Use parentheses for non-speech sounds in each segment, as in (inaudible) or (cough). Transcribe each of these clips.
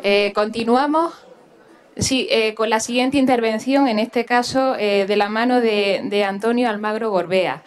Eh, continuamos eh, con la siguiente intervención, en este caso eh, de la mano de, Antonio Almagro Gorbea.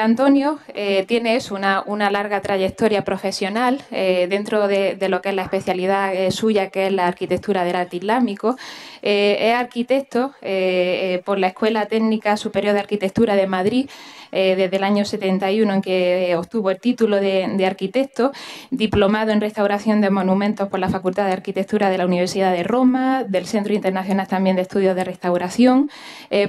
Antonio tiene una, larga trayectoria profesional dentro de, lo que es la especialidad suya, que es la arquitectura del arte islámico. Eh, es arquitecto eh, eh, por la Escuela Técnica Superior de Arquitectura de Madrid desde el año 71 en que obtuvo el título de, arquitecto, diplomado en restauración de monumentos por la Facultad de Arquitectura de la Universidad de Roma, del Centro Internacional también de Estudios de Restauración,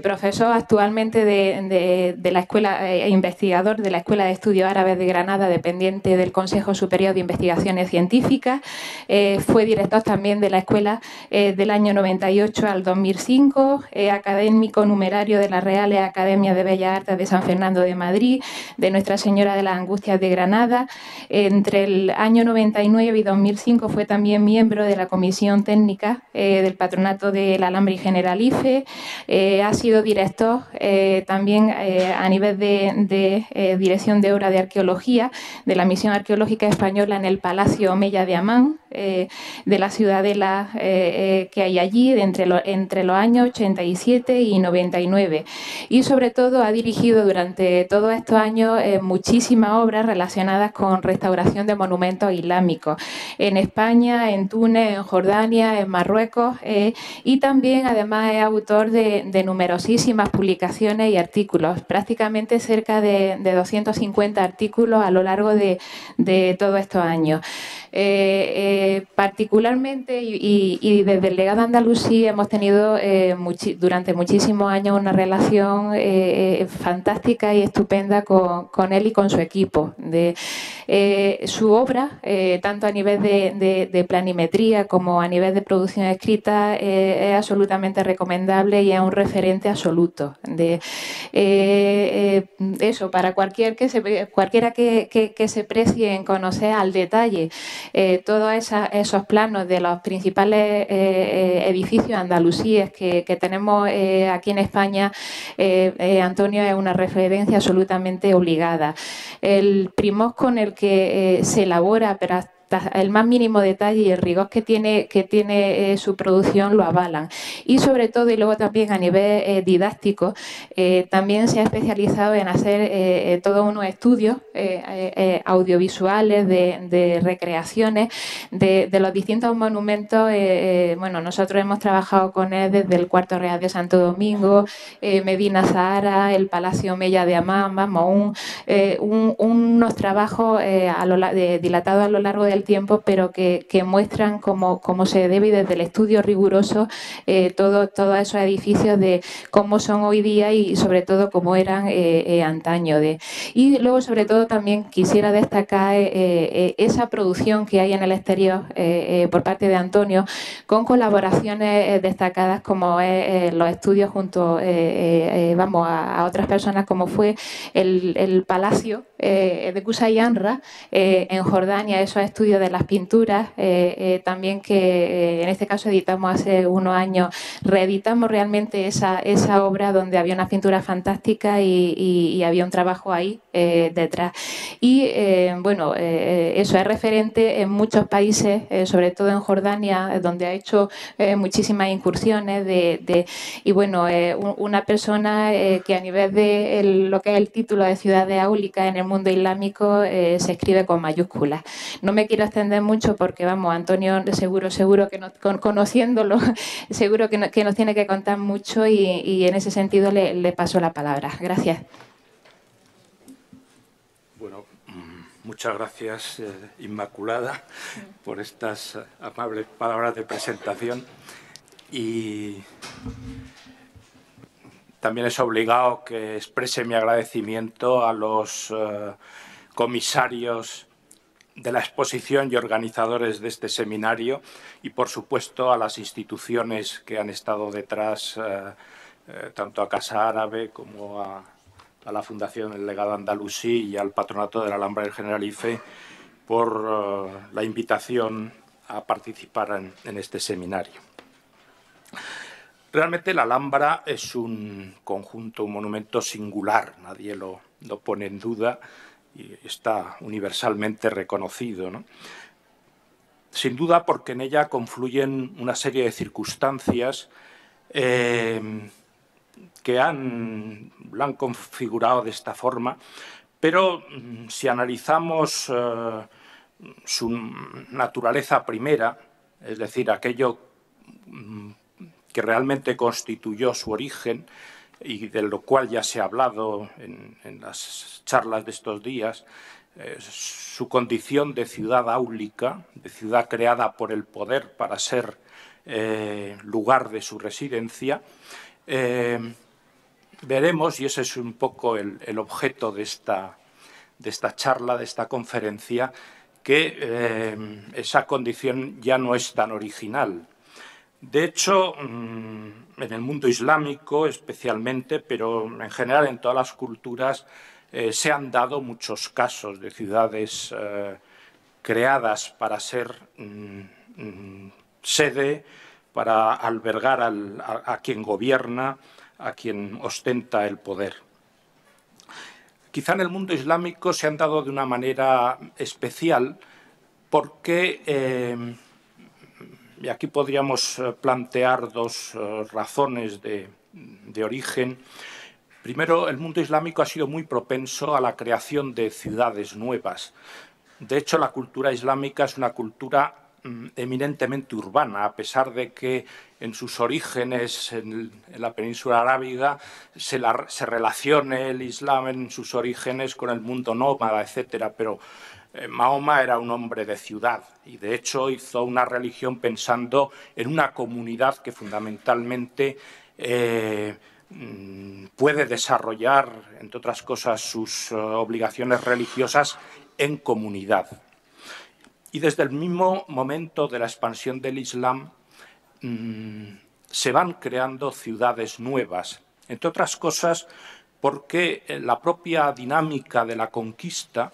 profesor actualmente de, la Escuela e investigador de la Escuela de Estudios Árabes de Granada, dependiente del Consejo Superior de Investigaciones Científicas, fue director también de la Escuela del año 98 al 2005, eh, académico numerario de la Real Academia de Bellas Artes de San Fernando de Madrid, de Nuestra Señora de las Angustias de Granada. Entre el año 99 y 2005 fue también miembro de la Comisión Técnica eh, del Patronato del Alambre y Generalife. Eh, ha sido director eh, también a nivel de, Dirección de Obra de Arqueología de la Misión Arqueológica Española en el Palacio Mella de Amán, de la ciudadela que hay allí, de entre, los años 87 y 99 y sobre todo ha dirigido durante todos estos años eh, muchísimas obras relacionadas con restauración de monumentos islámicos en España, en Túnez, en Jordania, en Marruecos eh, y también además es autor de, numerosísimas publicaciones y artículos, prácticamente cerca de, 250 artículos a lo largo de, de todos estos años. Eh, particularmente y, y desde el legado andalusí hemos tenido eh, durante muchísimos años una relación eh, eh, fantástica y estupenda con, él y con su equipo. su obra, tanto a nivel de, planimetría como a nivel de producción escrita, es absolutamente recomendable y es un referente absoluto. De, eso, para cualquier que cualquiera que, que se precie en conocer al detalle todos esos planos de los principales edificios, Andalucía es que, tenemos eh, aquí en España, eh, eh, Antonio es una referencia absolutamente obligada. El primos con el que se elabora, pero el más mínimo detalle y el rigor que tiene, que tiene eh, su producción lo avalan. Y sobre todo, y luego también a nivel eh, didáctico, eh, también se ha especializado en hacer todos unos estudios audiovisuales de, recreaciones de, los distintos monumentos. bueno, nosotros hemos trabajado con él desde el Cuarto Real de Santo Domingo, Medina Zahara, el Palacio Mella de Amán, vamos, unos trabajos dilatados a lo largo del tiempo, pero que, muestran cómo, se debe desde el estudio riguroso eh, todos esos edificios de cómo son hoy día y sobre todo cómo eran eh, eh, antaño. De. Y luego, sobre todo, también quisiera destacar eh, esa producción que hay en el exterior por parte de Antonio con colaboraciones destacadas como los estudios junto vamos, a, otras personas como fue el, Palacio de Anra en Jordania, esos estudios de las pinturas, eh, eh, también que eh, en este caso editamos hace unos años, reeditamos realmente esa, obra donde había una pintura fantástica y, había un trabajo ahí detrás. Y bueno, eso es referente en muchos países, sobre todo en Jordania, donde ha hecho muchísimas incursiones de, y bueno, una persona que a nivel de lo que es el título de ciudad de áulica en el mundo islámico se escribe con mayúsculas. No me quiero ascender mucho porque, vamos, Antonio seguro, seguro que conociéndolo, (laughs) seguro que, nos tiene que contar mucho y, en ese sentido le, paso la palabra. Gracias. Bueno, mm, muchas gracias, eh, Inmaculada, (laughs) por estas eh, amables palabras de presentación. Y también es obligado que exprese mi agradecimiento a los eh, comisarios de la exposición y organizadores de este seminario y, por supuesto, a las instituciones que han estado detrás, eh, eh, tanto a Casa Árabe como a, la Fundación El Legado Andalusí y al Patronato de la Alhambra del Generalife por eh, la invitación a participar en, este seminario. Realmente la Alhambra es un conjunto, un monumento singular, nadie lo pone en duda, y está universalmente reconocido. Sin duda porque en ella confluyen una serie de circunstancias eh, que han, la han configurado de esta forma, pero mm, si analizamos eh, su naturaleza primera, es decir, aquello mm, que realmente constituyó su origen, y de lo cual ya se ha hablado en, las charlas de estos días, eh, su condición de ciudad áulica, de ciudad creada por el poder para ser eh, lugar de su residencia, eh, veremos, y ese es un poco el, el objeto de esta, de esta, charla, de esta conferencia, que esa condición ya no es tan original. De hecho, mm, en el mundo islámico especialmente, pero en general en todas las culturas, eh, se han dado muchos casos de ciudades eh, creadas para ser mm, mm, sede, para albergar a, quien gobierna, a quien ostenta el poder. Quizá en el mundo islámico se han dado de una manera especial porque eh, y aquí podríamos eh, plantear dos eh, razones de, origen. Primero, el mundo islámico ha sido muy propenso a la creación de ciudades nuevas. De hecho, la cultura islámica es una cultura mm, eminentemente urbana, a pesar de que en sus orígenes en, la península arábiga se, se relacione el Islam en sus orígenes con el mundo nómada, etcétera, pero eh, Mahoma era un hombre de ciudad y de hecho hizo una religión pensando en una comunidad que fundamentalmente eh, mm, puede desarrollar, entre otras cosas, sus eh, obligaciones religiosas en comunidad. Y desde el mismo momento de la expansión del Islam mm, se van creando ciudades nuevas, entre otras cosas porque la propia dinámica de la conquista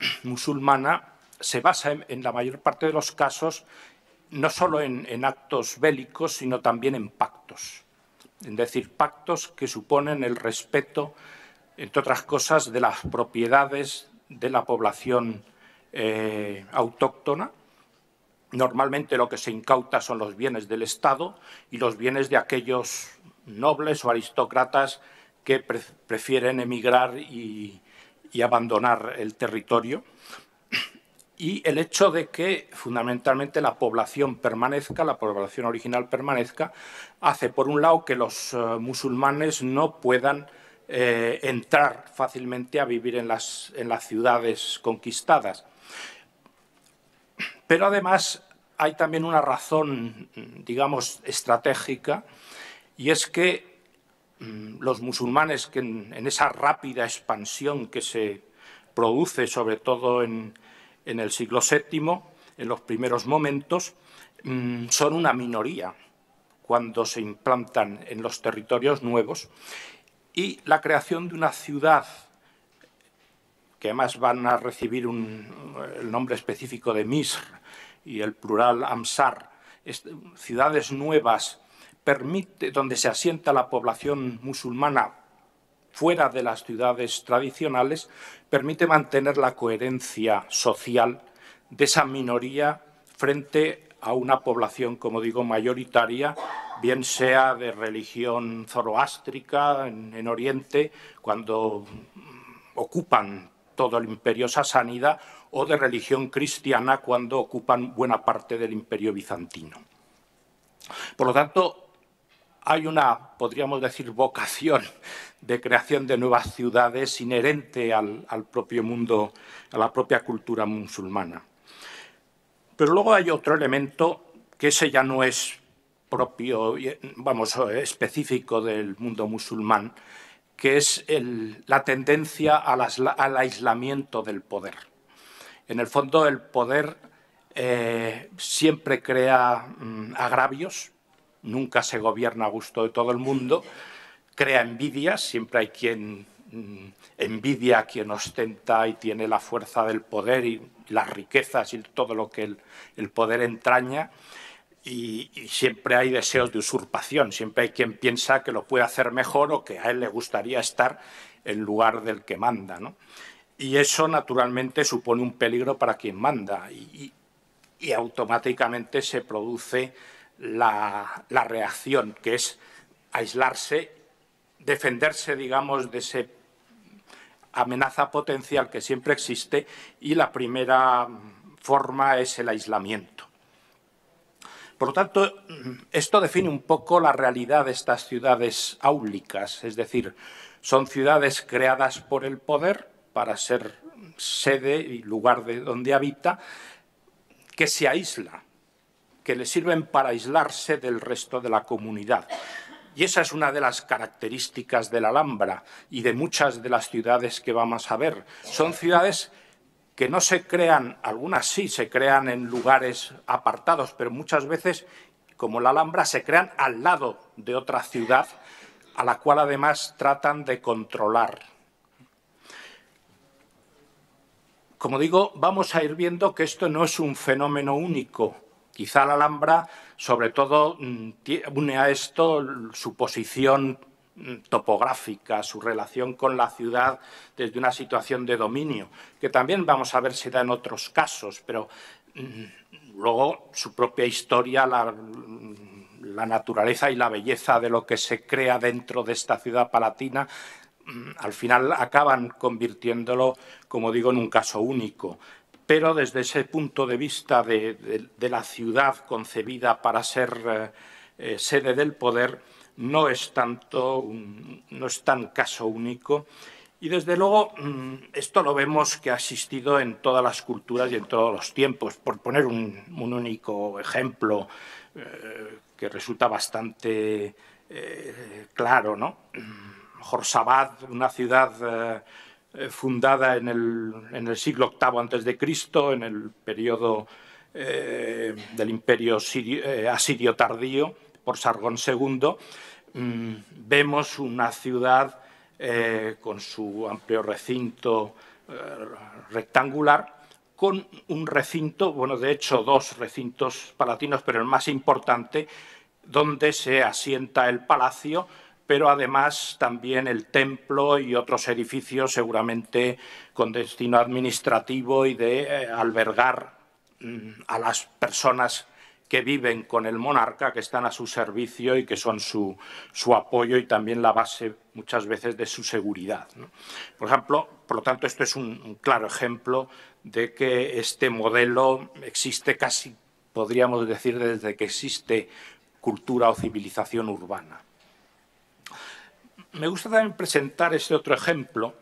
(clears throat) musulmana se basa en, la mayor parte de los casos no solo en, actos bélicos, sino también en pactos. Es decir, pactos que suponen el respeto, entre otras cosas, de las propiedades de la población eh, autóctona. Normalmente lo que se incauta son los bienes del Estado y los bienes de aquellos nobles o aristócratas que prefieren emigrar y, y abandonar el territorio, y el hecho de que fundamentalmente la población permanezca, la población original permanezca, hace por un lado que los eh, musulmanes no puedan eh, entrar fácilmente a vivir en las, en las ciudades conquistadas. Pero además hay también una razón, digamos, estratégica, y es que Mm, los musulmanes que en, esa rápida expansión que se produce, sobre todo en, el siglo VII, en los primeros momentos, mm, son una minoría cuando se implantan en los territorios nuevos y la creación de una ciudad que además van a recibir el nombre específico de Misr y el plural Amsar, ciudades nuevas permite, donde se asienta la población musulmana fuera de las ciudades tradicionales, permite mantener la coherencia social de esa minoría frente a una población, como digo, mayoritaria, bien sea de religión zoroástrica en, Oriente, cuando ocupan todo el imperio sasánida, o de religión cristiana cuando ocupan buena parte del imperio bizantino. Por lo tanto, hay una, podríamos decir, vocación de creación de nuevas ciudades inherente al, propio mundo, a la propia cultura musulmana. Pero luego hay otro elemento que ese ya no es propio, vamos, específico del mundo musulmán, que es la tendencia al, aislamiento del poder. En el fondo, el poder eh, siempre crea mm, agravios, nunca se gobierna a gusto de todo el mundo, crea envidias, siempre hay quien mm, envidia a quien ostenta y tiene la fuerza del poder y las riquezas y todo lo que el, poder entraña. Y, siempre hay deseos de usurpación, siempre hay quien piensa que lo puede hacer mejor o que a él le gustaría estar en lugar del que manda. Y eso naturalmente supone un peligro para quien manda y automáticamente se produce la, reacción, que es aislarse, defenderse, digamos, de esa amenaza potencial que siempre existe y la primera forma es el aislamiento. Por lo tanto, esto define un poco la realidad de estas ciudades áulicas, es decir, son ciudades creadas por el poder para ser sede y lugar de donde habita, que se aísla que le sirven para aislarse del resto de la comunidad. Y esa es una de las características de la Alhambra y de muchas de las ciudades que vamos a ver. Son ciudades que no se crean, algunas sí se crean en lugares apartados, pero muchas veces, como la Alhambra, se crean al lado de otra ciudad a la cual además tratan de controlar. Como digo, vamos a ir viendo que esto no es un fenómeno único Quizá la Alhambra, sobre todo, mm, une a esto su posición mm, topográfica, su relación con la ciudad desde una situación de dominio, que también vamos a ver si da en otros casos, pero mm, luego su propia historia, la, la naturaleza y la belleza de lo que se crea dentro de esta ciudad palatina, al final acaban convirtiéndolo, como digo, en un caso único pero desde ese punto de vista de, la ciudad concebida para ser eh, eh, sede del poder, no es tanto, no es tan caso único. Y desde luego, mm, esto lo vemos que ha existido en todas las culturas y en todos los tiempos. Por poner un, único ejemplo eh, que resulta bastante claro, ¿no? Jorsabad, una ciudad eh, fundada en el, siglo VIII antes de Cristo, en el periodo eh, del imperio eh, asirio tardío por Sargón II, mm, vemos una ciudad con su amplio recinto rectangular con un recinto, bueno, de hecho dos recintos palatinos, pero el más importante, donde se asienta el palacio pero además también el templo y otros edificios seguramente con destino administrativo y de eh, albergar mm, a las personas que viven con el monarca, que están a su servicio y que son su, apoyo y también la base muchas veces de su seguridad. Por ejemplo, por lo tanto, esto es un claro ejemplo de que este modelo existe casi, podríamos decir, desde que existe cultura o civilización urbana. Me gusta también presentar este otro ejemplo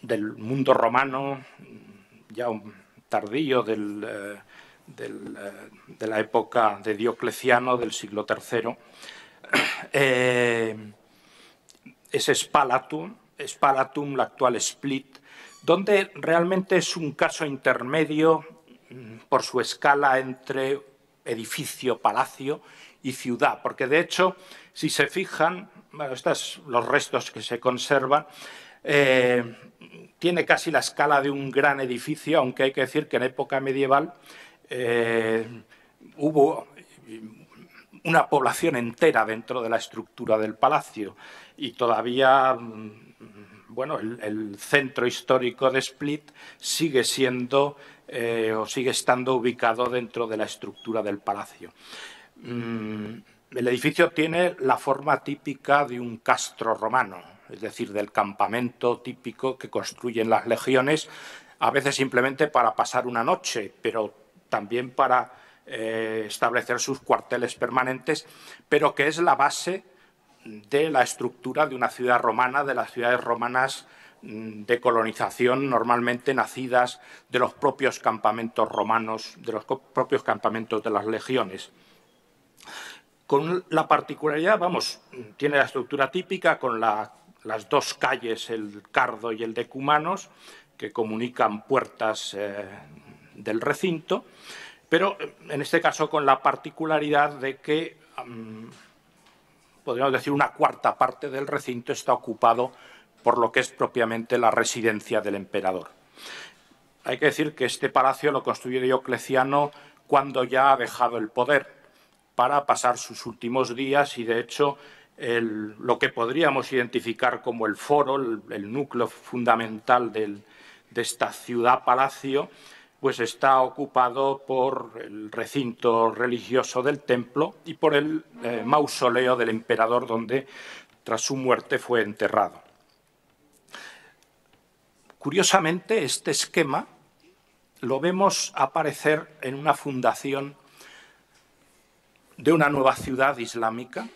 del mundo romano, ya un tardío eh, eh, de la época de Diocleciano del siglo III. (clears throat) Eh, es Spalatum, Spalatum, la actual Split, donde realmente es un caso intermedio mm, por su escala entre edificio, palacio y ciudad, porque de hecho, si se fijan, bueno, estos los restos que se conservan, eh, tiene casi la escala de un gran edificio, aunque hay que decir que en época medieval eh, hubo una población entera dentro de la estructura del palacio y todavía mm, bueno, el, centro histórico de Split sigue siendo eh, o sigue estando ubicado dentro de la estructura del palacio. Mm, el edificio tiene la forma típica de un castro romano, es decir, del campamento típico que construyen las legiones, a veces simplemente para pasar una noche, pero también para eh, establecer sus cuarteles permanentes, pero que es la base de la estructura de una ciudad romana, de las ciudades romanas mm, de colonización normalmente nacidas de los propios campamentos romanos, de los propios campamentos de las legiones con la particularidad, vamos, tiene la estructura típica con las dos calles, el Cardo y el de que comunican puertas eh, del recinto, pero eh, en este caso con la particularidad de que, podríamos decir, una cuarta parte del recinto está ocupado por lo que es propiamente la residencia del emperador. Hay que decir que este palacio lo construyó Diocleciano cuando ya ha dejado el poder, para pasar sus últimos días y, de hecho, lo que podríamos identificar como el foro, el, núcleo fundamental de esta ciudad-palacio, pues está ocupado por el recinto religioso del templo y por el eh, mausoleo del emperador donde tras su muerte fue enterrado. Curiosamente, este esquema lo vemos aparecer en una fundación de una nueva ciudad islámica,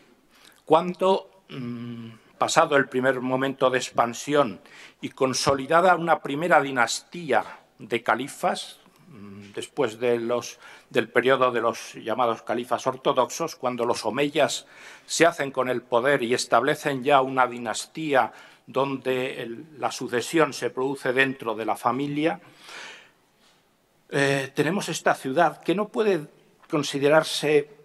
cuando, mm, pasado el primer momento de expansión y consolidada una primera dinastía de califas, mm, después de los, del periodo de los llamados califas ortodoxos, cuando los omeyas se hacen con el poder y establecen ya una dinastía donde la sucesión se produce dentro de la familia, eh, tenemos esta ciudad que no puede considerarse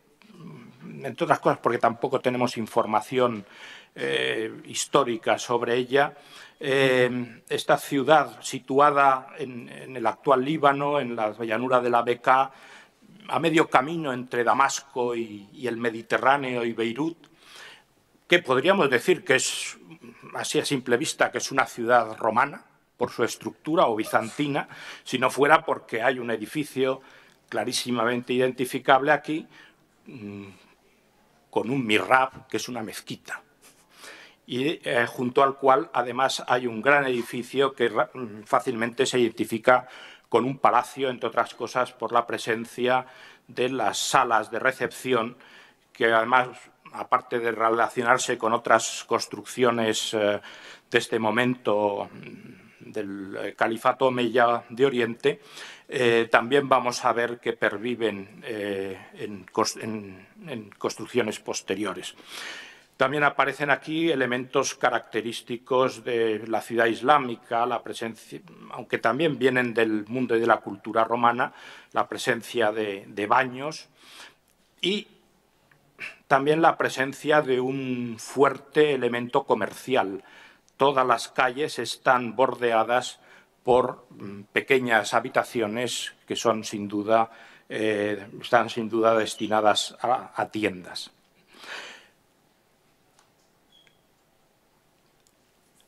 entre otras cosas porque tampoco tenemos información eh, histórica sobre ella. Eh, esta ciudad situada en, el actual Líbano, en la llanura de la Beca, a medio camino entre Damasco y, y el Mediterráneo y Beirut, que podríamos decir que es, así a simple vista, que es una ciudad romana por su estructura o bizantina, si no fuera porque hay un edificio clarísimamente identificable aquí, mm, con un mirab, que es una mezquita, y eh, junto al cual además hay un gran edificio que mm, fácilmente se identifica con un palacio, entre otras cosas, por la presencia de las salas de recepción, que además, aparte de relacionarse con otras construcciones eh, de este momento mm, del eh, califato Omeya de Oriente, eh, también vamos a ver que perviven eh, en, construcciones posteriores. También aparecen aquí elementos característicos de la ciudad islámica, la presencia, aunque también vienen del mundo y de la cultura romana, la presencia de baños y también la presencia de un fuerte elemento comercial. Todas las calles están bordeadas por mm, pequeñas habitaciones que son sin duda, eh, están sin duda destinadas a, tiendas.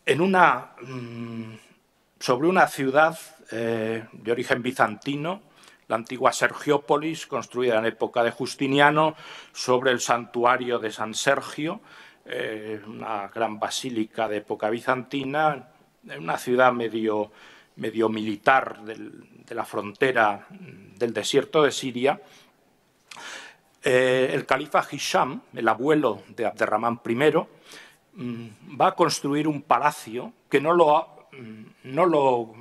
En una, mm, sobre una ciudad eh, de origen bizantino, la antigua Sergiópolis, construida en época de Justiniano, sobre el santuario de San Sergio, eh, una gran basílica de época bizantina, una ciudad medio medio militar de la frontera del desierto de Siria, eh, el califa Hisham, el abuelo de Abderramán I, mm, va a construir un palacio que mm, no lo,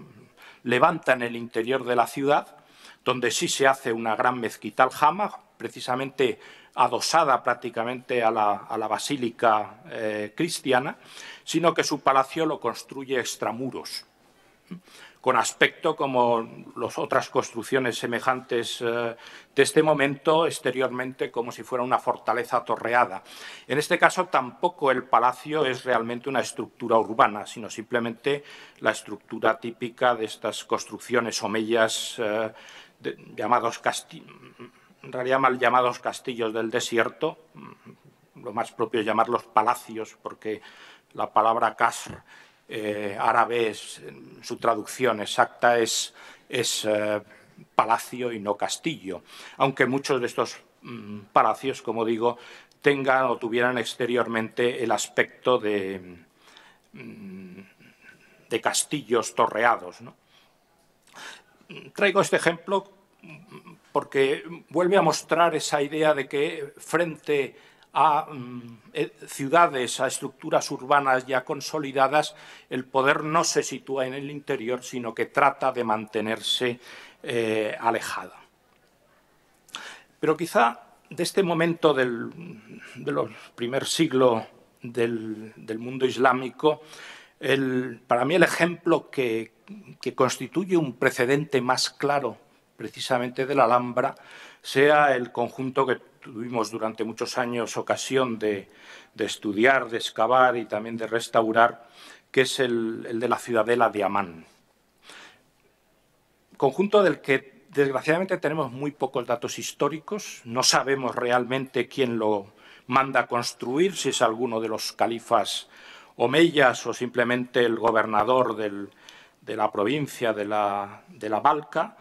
levanta en el interior de la ciudad, donde sí se hace una gran mezquital al precisamente adosada prácticamente a la, basílica eh, cristiana, sino que su palacio lo construye extramuros con aspecto como las otras construcciones semejantes eh, de este momento, exteriormente como si fuera una fortaleza torreada. En este caso, tampoco el palacio es realmente una estructura urbana, sino simplemente la estructura típica de estas construcciones o eh, llamados castillos, en realidad mal llamados castillos del desierto, lo más propio es llamarlos palacios, porque la palabra casr árabe, eh, su traducción exacta es, es eh, palacio y no castillo, aunque muchos de estos mm, palacios, como digo, tengan o tuvieran exteriormente el aspecto de, mm, de castillos torreados. Traigo este ejemplo porque vuelve a mostrar esa idea de que frente a mm, eh, ciudades, a estructuras urbanas ya consolidadas, el poder no se sitúa en el interior, sino que trata de mantenerse eh, alejada. Pero quizá de este momento del, primer siglo del, mundo islámico, el, para mí el ejemplo que, que constituye un precedente más claro precisamente de la Alhambra sea el conjunto que tuvimos durante muchos años ocasión de, estudiar, de excavar y también de restaurar, que es el, de la ciudadela de Amán. Conjunto del que desgraciadamente tenemos muy pocos datos históricos, no sabemos realmente quién lo manda a construir, si es alguno de los califas omeyas o simplemente el gobernador de la provincia de la, de la Balca,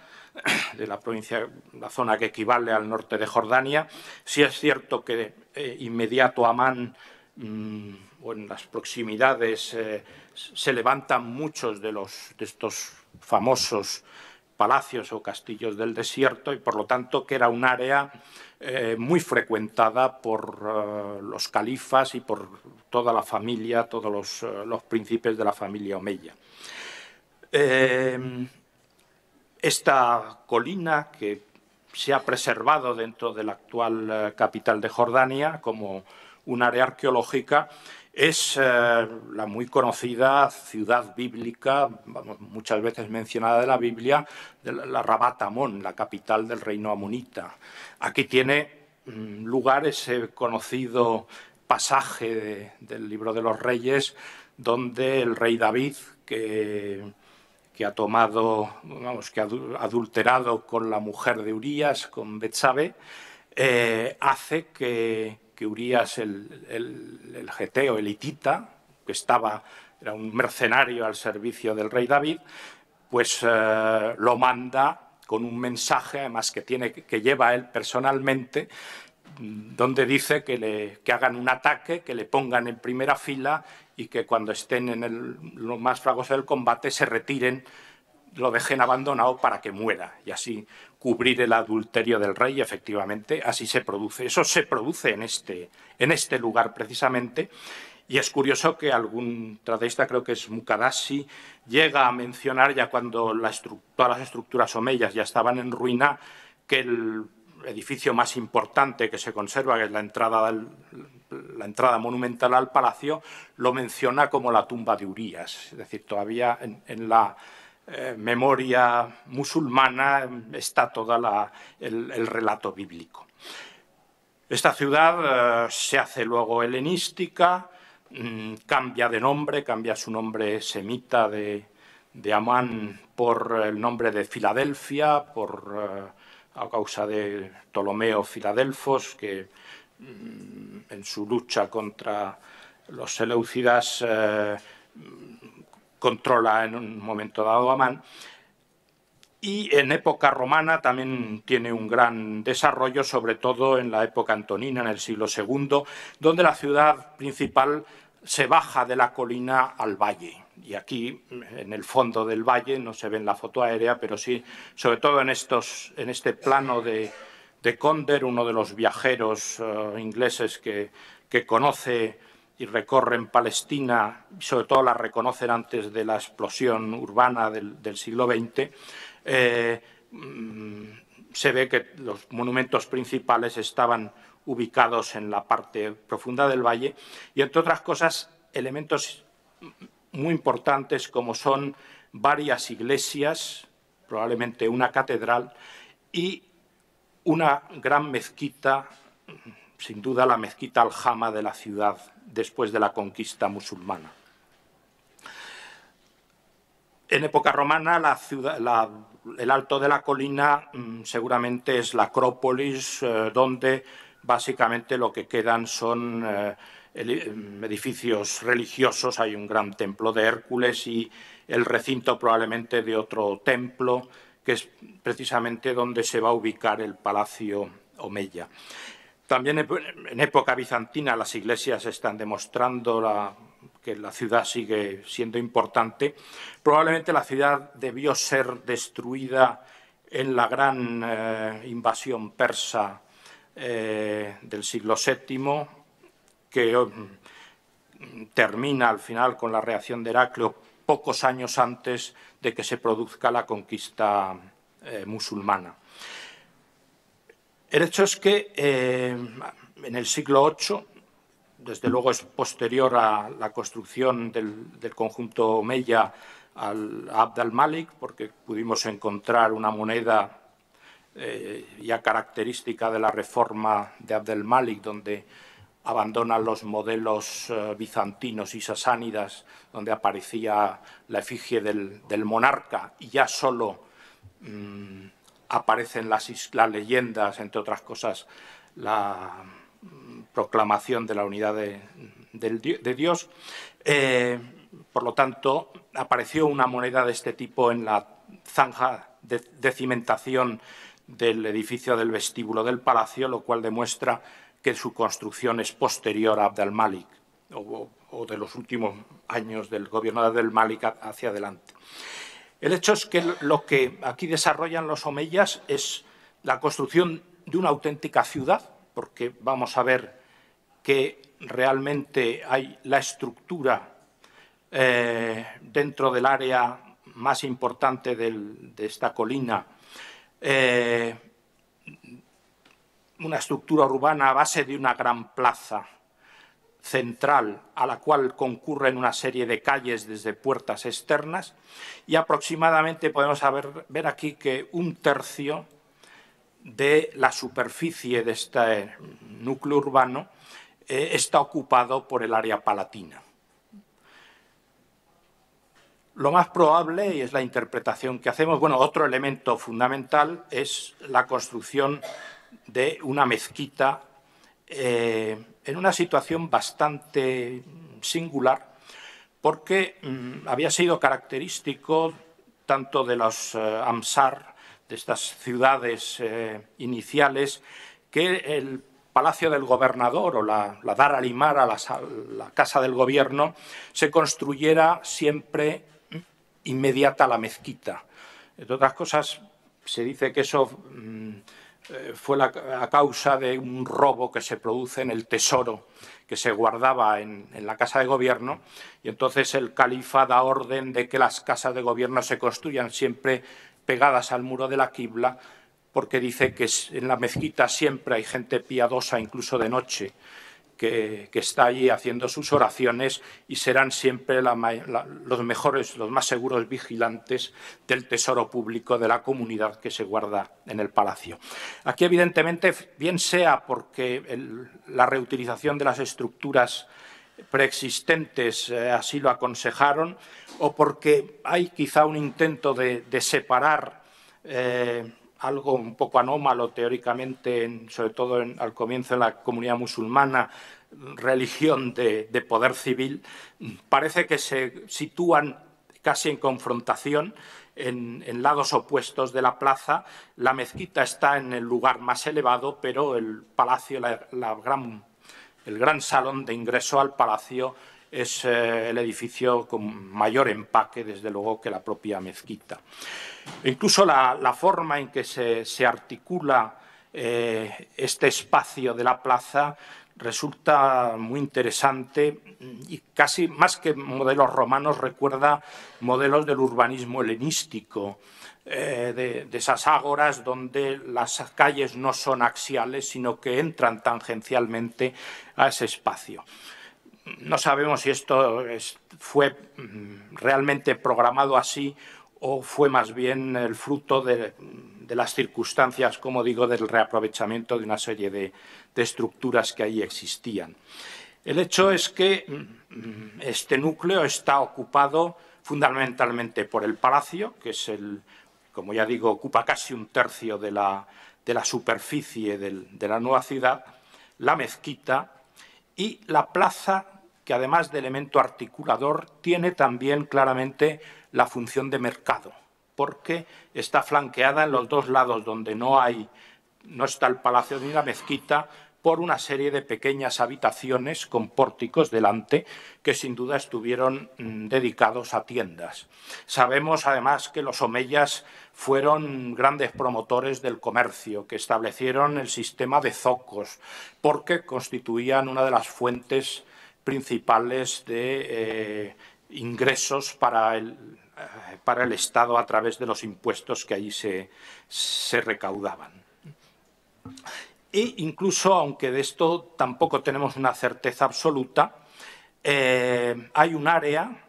de la provincia, la zona que equivale al norte de Jordania. Sí es cierto que eh, inmediato Amán Man, mm, o en las proximidades eh, se levantan muchos de, los, de estos famosos palacios o castillos del desierto y por lo tanto que era un área eh, muy frecuentada por los califas y por toda la familia, todos los, príncipes de la familia Omeya. Esta colina que se ha preservado dentro de la actual eh, capital de Jordania como un área arqueológica es eh, la muy conocida ciudad bíblica, muchas veces mencionada de la Biblia, de la Rabat Amón, la capital del reino amonita. Aquí tiene mm, lugar ese conocido pasaje del libro de los reyes, donde el rey David, que que ha tomado, vamos, que ha adulterado con la mujer de Urias, con Betsabe, eh, hace que, que Urias, el, el, el, geteo, el hitita, que estaba, era un mercenario al servicio del rey David, pues eh, lo manda con un mensaje, además que, tiene, que lleva él personalmente, donde dice que, le, hagan un ataque, que le pongan en primera fila y que cuando estén en el, lo más fragoso del combate se retiren, lo dejen abandonado para que muera y así cubrir el adulterio del rey, efectivamente, así se produce. Eso se produce en este, en este lugar precisamente. Y es curioso que algún tradista, creo que es Mukadashi, llega a mencionar ya cuando la todas las estructuras omeyas ya estaban en ruina, que el edificio más importante que se conserva, que es la entrada, la entrada monumental al palacio, lo menciona como la tumba de Urias. Es decir, todavía en, la eh, memoria musulmana está todo el, relato bíblico. Esta ciudad eh, se hace luego helenística, mm, cambia de nombre, cambia su nombre semita de, Amán por el nombre de Filadelfia, por... Eh, a causa de Ptolomeo Filadelfos, que mm, en su lucha contra los seleucidas eh, controla en un momento dado Amán. Y en época romana también tiene un gran desarrollo, sobre todo en la época antonina, en el siglo II, donde la ciudad principal se baja de la colina al valle y aquí en el fondo del valle, no se ve en la foto aérea, pero sí, sobre todo en, estos, en este plano de, de Conder, uno de los viajeros eh, ingleses que, conoce y recorre en Palestina, sobre todo la reconocen antes de la explosión urbana del, siglo XX, eh, mm, se ve que los monumentos principales estaban ubicados en la parte profunda del valle y, entre otras cosas, elementos muy importantes como son varias iglesias, probablemente una catedral y una gran mezquita, sin duda la mezquita aljama de la ciudad después de la conquista musulmana. En época romana, la el alto de la colina mm, seguramente es la acrópolis, eh, donde básicamente lo que quedan son eh, Em, edificios religiosos, hay un gran templo de Hércules y el recinto probablemente de otro templo, que es precisamente donde se va a ubicar el Palacio Omeya. También en época bizantina las iglesias están demostrando que la ciudad sigue siendo importante. Probablemente la ciudad debió ser destruida en la gran eh, invasión persa eh, del siglo VII que mm, termina al final con la reacción de Heracleo pocos años antes de que se produzca la conquista eh, musulmana. El hecho es que eh, en el siglo VIII, desde luego es posterior a la construcción del, conjunto Omeya al Abdel malik porque pudimos encontrar una moneda eh, ya característica de la reforma de Abdel malik donde abandona los modelos eh, bizantinos y sasánidas, donde aparecía la efigie del, monarca y ya solo mm, aparecen las, leyendas, entre otras cosas, la mm, proclamación de la unidad de, Dios. Eh, por lo tanto, apareció una moneda de este tipo en la zanja de cimentación del edificio del vestíbulo del palacio, lo cual demuestra que su construcción es posterior a Abdel malik o, de los últimos años del gobierno de Abdel malik hacia adelante. El hecho es que lo que aquí desarrollan los omeyas es la construcción de una auténtica ciudad, porque vamos a ver que realmente hay la estructura eh, dentro del área más importante de esta colina eh, una estructura urbana a base de una gran plaza central a la cual concurren una serie de calles desde puertas externas y aproximadamente podemos ver, aquí que un tercio de la superficie de este núcleo urbano eh, está ocupado por el área palatina. Lo más probable, y es la interpretación que hacemos, bueno, otro elemento fundamental es la construcción de una mezquita eh, en una situación bastante singular porque mm, había sido característico tanto de los eh, Amsar, de estas ciudades eh, iniciales, que el palacio del gobernador o la, la Dar Alimara, la, casa del gobierno, se construyera siempre mm, inmediata a la mezquita. Entre otras cosas, se dice que eso mm, eh, fue la, a causa de un robo que se produce en el tesoro que se guardaba en, en, la Casa de Gobierno y entonces el califa da orden de que las casas de gobierno se construyan siempre pegadas al muro de la quibla porque dice que en la mezquita siempre hay gente piadosa, incluso de noche, que, está allí haciendo sus oraciones y serán siempre los mejores, los más seguros vigilantes del tesoro público de la comunidad que se guarda en el palacio. Aquí, evidentemente, bien sea porque la reutilización de las estructuras preexistentes eh, así lo aconsejaron o porque hay quizá un intento de, separar eh, algo un poco anómalo teóricamente, sobre todo al comienzo en la comunidad musulmana, religión de, poder civil, parece que se sitúan casi en confrontación en, lados opuestos de la plaza. La mezquita está en el lugar más elevado, pero el palacio, el gran salón de ingreso al palacio es eh, el edificio con mayor empaque, desde luego, que la propia mezquita. E incluso la, forma en que se, articula eh, este espacio de la plaza resulta muy interesante y casi más que modelos romanos recuerda modelos del urbanismo helenístico, eh, de, esas ágoras donde las calles no son axiales, sino que entran tangencialmente a ese espacio no sabemos si esto fue mm, realmente programado así o fue más bien el fruto de, las circunstancias, como digo, del reaprovechamiento de una serie de, estructuras que ahí existían. El hecho es que mm, este núcleo está ocupado fundamentalmente por el palacio, que es el, como ya digo, ocupa casi un tercio de la, superficie de la nueva ciudad, la mezquita y la plaza que además de elemento articulador, tiene también claramente la función de mercado, porque está flanqueada en los dos lados donde no hay, no está el palacio ni la mezquita, por una serie de pequeñas habitaciones con pórticos delante que sin duda estuvieron mm, dedicados a tiendas. Sabemos además que los omeyas fueron grandes promotores del comercio, que establecieron el sistema de zocos porque constituían una de las fuentes principales de eh, ingresos para el, eh, para el Estado a través de los impuestos que ahí se, recaudaban. E incluso, aunque de esto tampoco tenemos una certeza absoluta, eh, hay un área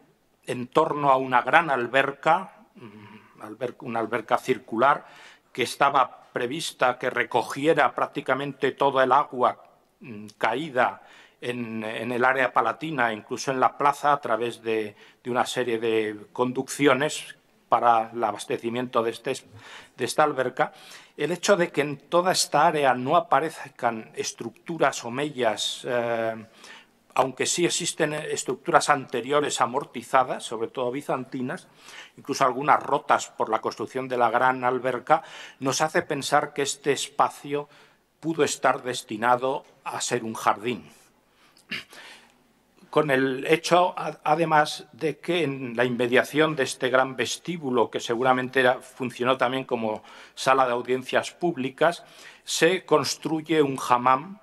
en torno a una gran alberca, mm, una alberca circular, que estaba prevista que recogiera prácticamente toda el agua mm, caída en, el área palatina, incluso en la plaza, a través de, una serie de conducciones para el abastecimiento este, de, esta alberca, el hecho de que en toda esta área no aparezcan estructuras o mellas, eh, aunque sí existen estructuras anteriores amortizadas, sobre todo bizantinas, incluso algunas rotas por la construcción de la gran alberca, nos hace pensar que este espacio pudo estar destinado a ser un jardín con el hecho, además, de que en la inmediación de este gran vestíbulo, que seguramente funcionó también como sala de audiencias públicas, se construye un jamán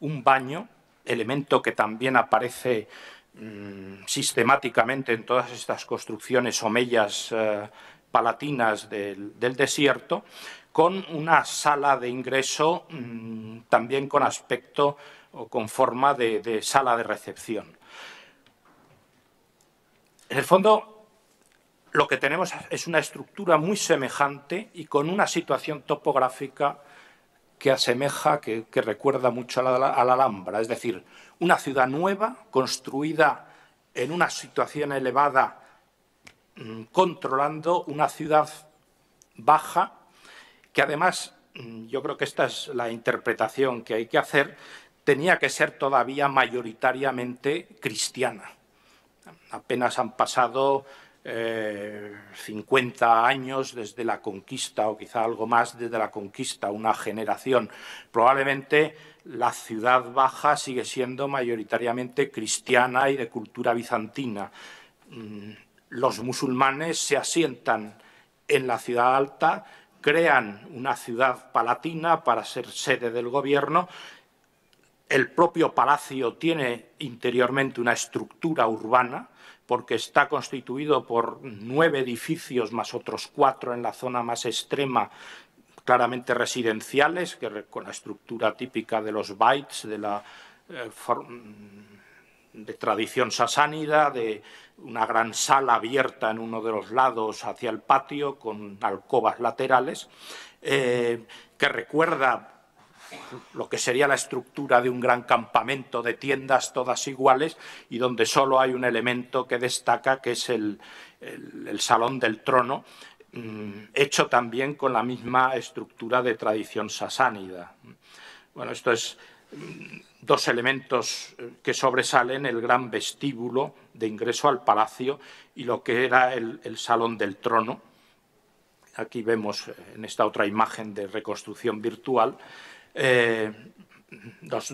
un baño, elemento que también aparece mm, sistemáticamente en todas estas construcciones o eh, palatinas del, desierto, con una sala de ingreso mm, también con aspecto o con forma de, sala de recepción. En el fondo, lo que tenemos es una estructura muy semejante y con una situación topográfica que asemeja, que, recuerda mucho la, a la, Alhambra. Es decir, una ciudad nueva, construida en una situación elevada, mm, controlando una ciudad baja, que además, mm, yo creo que esta es la interpretación que hay que hacer, tenía que ser todavía mayoritariamente cristiana. Apenas han pasado 50 eh, años desde la conquista, o quizá algo más desde la conquista, una generación. Probablemente la ciudad baja sigue siendo mayoritariamente cristiana y de cultura bizantina. Mm, los musulmanes se asientan en la ciudad alta, crean una ciudad palatina para ser sede del gobierno el propio palacio tiene interiormente una estructura urbana, porque está constituido por nueve edificios más otros cuatro en la zona más extrema claramente residenciales, con la estructura típica de los bytes, de la eh, mm, de tradición sasánida, de una gran sala abierta en uno de los lados hacia el patio, con alcobas laterales, eh, que recuerda lo que sería la estructura de un gran campamento de tiendas todas iguales y donde solo hay un elemento que destaca, que es el, salón del trono, mm, hecho también con la misma estructura de tradición sasánida. Bueno, esto es mm, dos elementos eh, que sobresalen, el gran vestíbulo de ingreso al palacio y lo que era el salón del trono. Aquí vemos eh, en esta otra imagen de reconstrucción virtual los eh,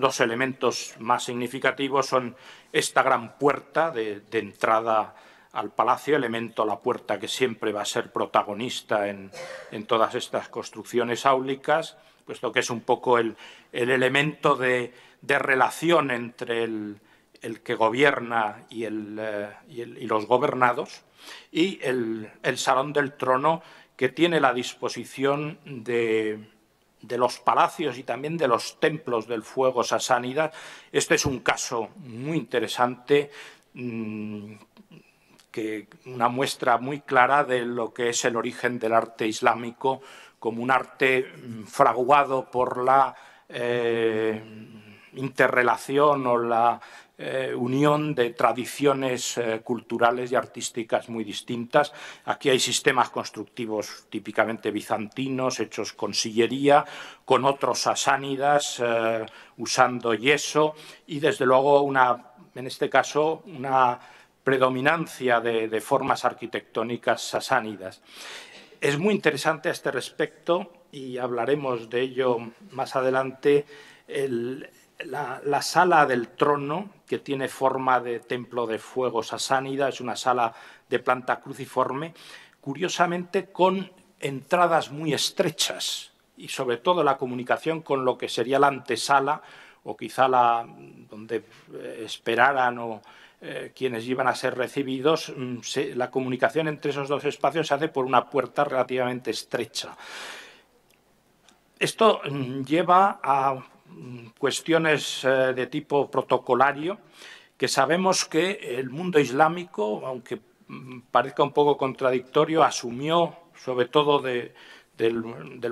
dos elementos más significativos son esta gran puerta de, entrada al palacio, elemento, la puerta que siempre va a ser protagonista en, en todas estas construcciones áulicas, puesto que es un poco el, el elemento de, de, relación entre el, el que gobierna y, el, eh, y, los gobernados, y el, el salón del trono que tiene la disposición de de los palacios y también de los templos del fuego sasánida. Este es un caso muy interesante, mm, que una muestra muy clara de lo que es el origen del arte islámico como un arte mm, fraguado por la eh, interrelación o la eh, unión de tradiciones eh, culturales y artísticas muy distintas. Aquí hay sistemas constructivos típicamente bizantinos, hechos con sillería, con otros sasánidas, eh, usando yeso y, desde luego, una, en este caso, una predominancia de, formas arquitectónicas sasánidas. Es muy interesante a este respecto, y hablaremos de ello más adelante, la, sala del trono que tiene forma de templo de fuego sasánida, es una sala de planta cruciforme, curiosamente con entradas muy estrechas y sobre todo la comunicación con lo que sería la antesala o quizá la donde eh, esperaran o eh, quienes iban a ser recibidos, mm, la comunicación entre esos dos espacios se hace por una puerta relativamente estrecha. Esto mm, lleva a Mm, cuestiones eh, de tipo protocolario, que sabemos que el mundo islámico, aunque mm, parezca un poco contradictorio, asumió, sobre todo del,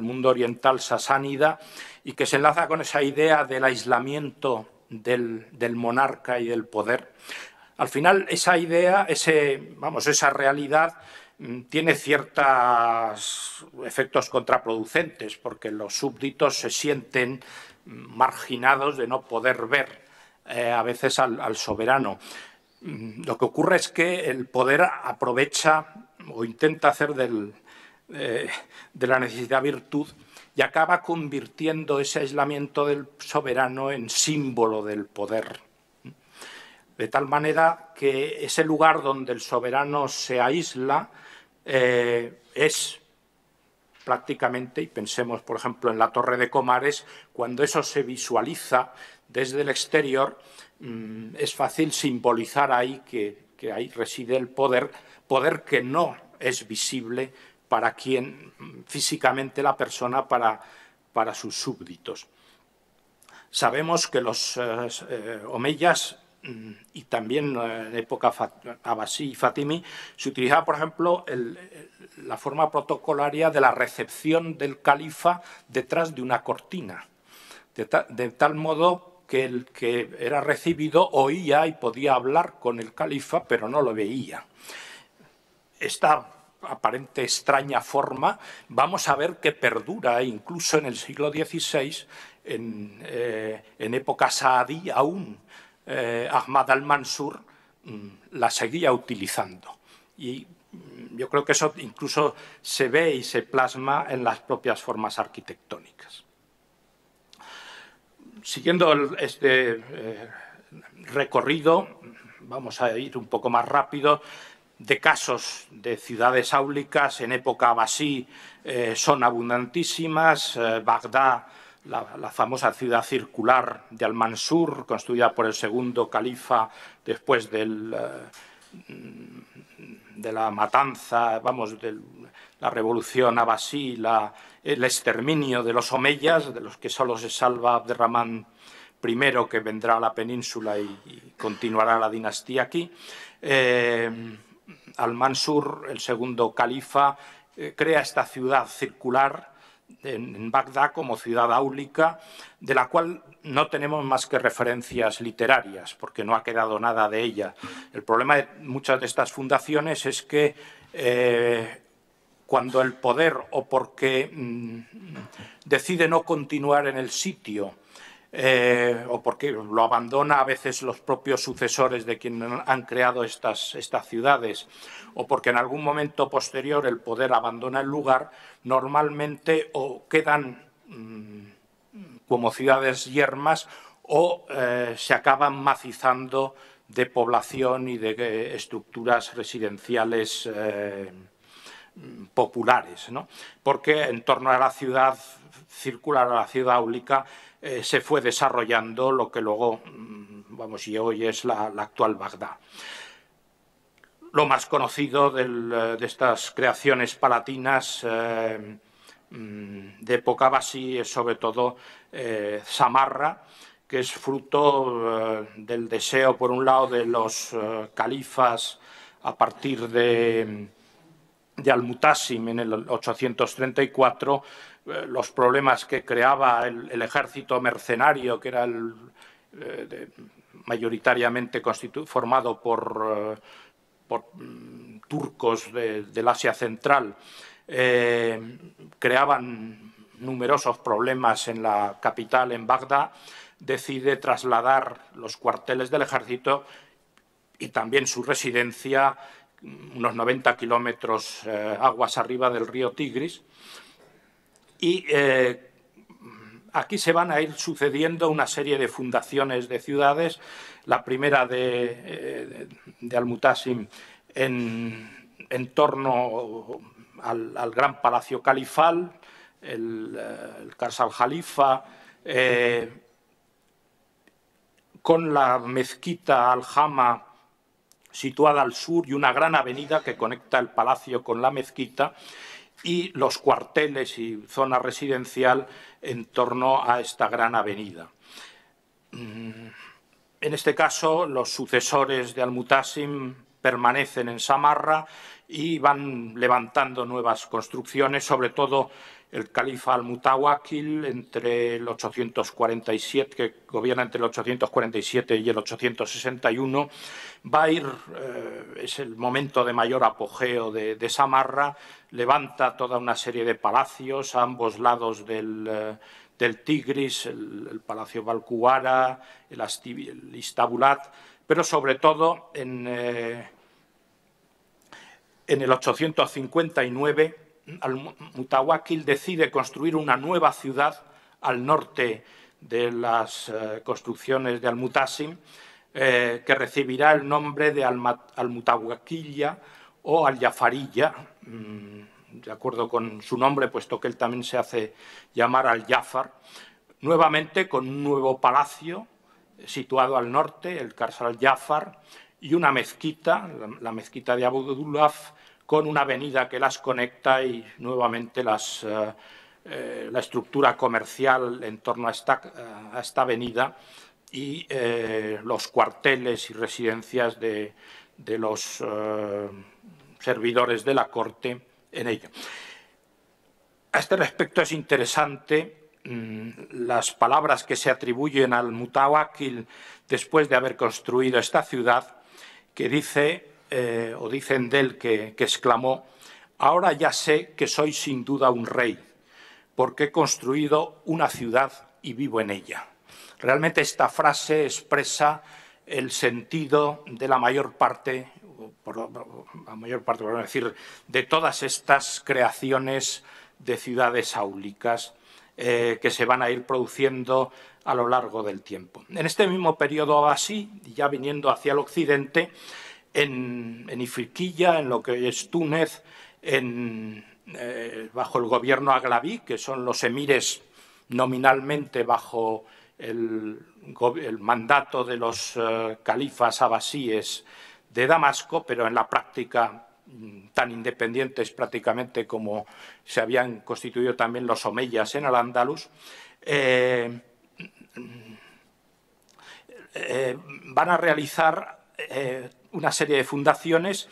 mundo oriental sasánida, y que se enlaza con esa idea del aislamiento del, monarca y del poder. Al final, esa idea, ese, vamos, esa realidad mm, tiene ciertos efectos contraproducentes, porque los súbditos se sienten marginados de no poder ver eh, a veces al, soberano. Mm, lo que ocurre es que el poder aprovecha o intenta hacer del, eh, de la necesidad virtud y acaba convirtiendo ese aislamiento del soberano en símbolo del poder. De tal manera que ese lugar donde el soberano se aísla eh, es prácticamente, y pensemos, por ejemplo, en la Torre de Comares, cuando eso se visualiza desde el exterior, mm, es fácil simbolizar ahí que, ahí reside el poder, poder que no es visible para quien mm, físicamente la persona para, para sus súbditos. Sabemos que los eh, eh, omeyas y también eh, en época abasí y fatimí, se utilizaba, por ejemplo, la forma protocolaria de la recepción del califa detrás de una cortina, de, tal modo que el que era recibido oía y podía hablar con el califa, pero no lo veía. Esta aparente extraña forma, vamos a ver que perdura incluso en el siglo XVI, en, eh, en época saadí aún, eh, Ahmad al-Mansur mm, la seguía utilizando. Y mm, yo creo que eso incluso se ve y se plasma en las propias formas arquitectónicas. Siguiendo este eh, recorrido, vamos a ir un poco más rápido, de casos de ciudades áulicas en época abasí eh, son abundantísimas. Bagdad la, famosa ciudad circular de Al-Mansur, construida por el segundo califa después del, eh, de la matanza, vamos, de la revolución abasí, el exterminio de los omeyas, de los que solo se salva Abderramán I, que vendrá a la península y, continuará la dinastía aquí. Eh, Al-Mansur, el segundo califa, eh, crea esta ciudad circular en Bagdad como ciudad áulica, de la cual no tenemos más que referencias literarias, porque no ha quedado nada de ella. El problema de muchas de estas fundaciones es que eh, cuando el poder o porque mm, decide no continuar en el sitio, eh, o porque lo abandona a veces los propios sucesores de quienes han creado estas, estas ciudades, o porque en algún momento posterior el poder abandona el lugar, normalmente o quedan mm, como ciudades yermas o eh, se acaban macizando de población y de eh, estructuras residenciales populares, ¿no? porque en torno a la ciudad circular, a la ciudad áulica, eh, se fue desarrollando lo que luego, mm, vamos, y hoy es la, actual Bagdad. Lo más conocido eh, de estas creaciones palatinas eh, mm, de época basí es sobre todo Samarra, que es fruto del deseo, por un lado, de los califas a partir de de Al-Mutasim en el 834, eh, los problemas que creaba el, ejército mercenario, que era eh, mayoritariamente formado por, eh, mm, turcos del Asia Central, creaban numerosos problemas en la capital, en Bagdad, decide trasladar los cuarteles del ejército y también su residencia unos 90 kilómetros eh, aguas arriba del río Tigris. Y eh, aquí se van a ir sucediendo una serie de fundaciones de ciudades. La primera de, eh, Al-Mutasim en, torno al, gran palacio califal, el, el Karsal Jalifa, con la mezquita al hama situada al sur y una gran avenida que conecta el palacio con la mezquita y los cuarteles y zona residencial en torno a esta gran avenida. Mm, en este caso, los sucesores de Al Almutasim permanecen en Samarra y van levantando nuevas construcciones, sobre todo el califa al-Mutawakil entre el 847, que gobierna entre el 847 y el 861, va a ir, eh, es el momento de mayor apogeo de, Samarra, levanta toda una serie de palacios a ambos lados del... Eh, del Tigris, el, Palacio Balcuara, el, Istabulat, pero sobre todo en, eh, en el 859 al-Mutawakil decide construir una nueva ciudad al norte de las eh, construcciones de Al-Mutasim, eh, que recibirá el nombre de Al-Mutawakilia o al Jafarilla, mm, de acuerdo con su nombre, puesto que él también se hace llamar Al-Jafar, nuevamente con un nuevo palacio situado al norte, el Al Jafar, y una mezquita, la, la mezquita de Abu Dulaf, con una avenida que las conecta y nuevamente las, eh, eh, la estructura comercial en torno a esta, avenida y eh, los cuarteles y residencias de, los servidores de la Corte en ella. A este respecto es interesante mm, las palabras que se atribuyen al Mutawakil después de haber construido esta ciudad, que dice eh, o dicen de él que, exclamó, ahora ya sé que soy sin duda un rey, porque he construido una ciudad y vivo en ella. Realmente esta frase expresa el sentido de la mayor parte, la mayor parte, por decir, de todas estas creaciones de ciudades áulicas eh, que se van a ir produciendo a lo largo del tiempo. En este mismo periodo así, ya viniendo hacia el occidente, en, en Ifriquilla, en lo que es Túnez, eh, bajo el gobierno aglaví, que son los emires nominalmente bajo el, mandato de los eh, califas abasíes de Damasco, pero en la práctica mm, tan independientes prácticamente como se habían constituido también los omeyas en al andalus eh, mm, van a realizar una serie de fundaciones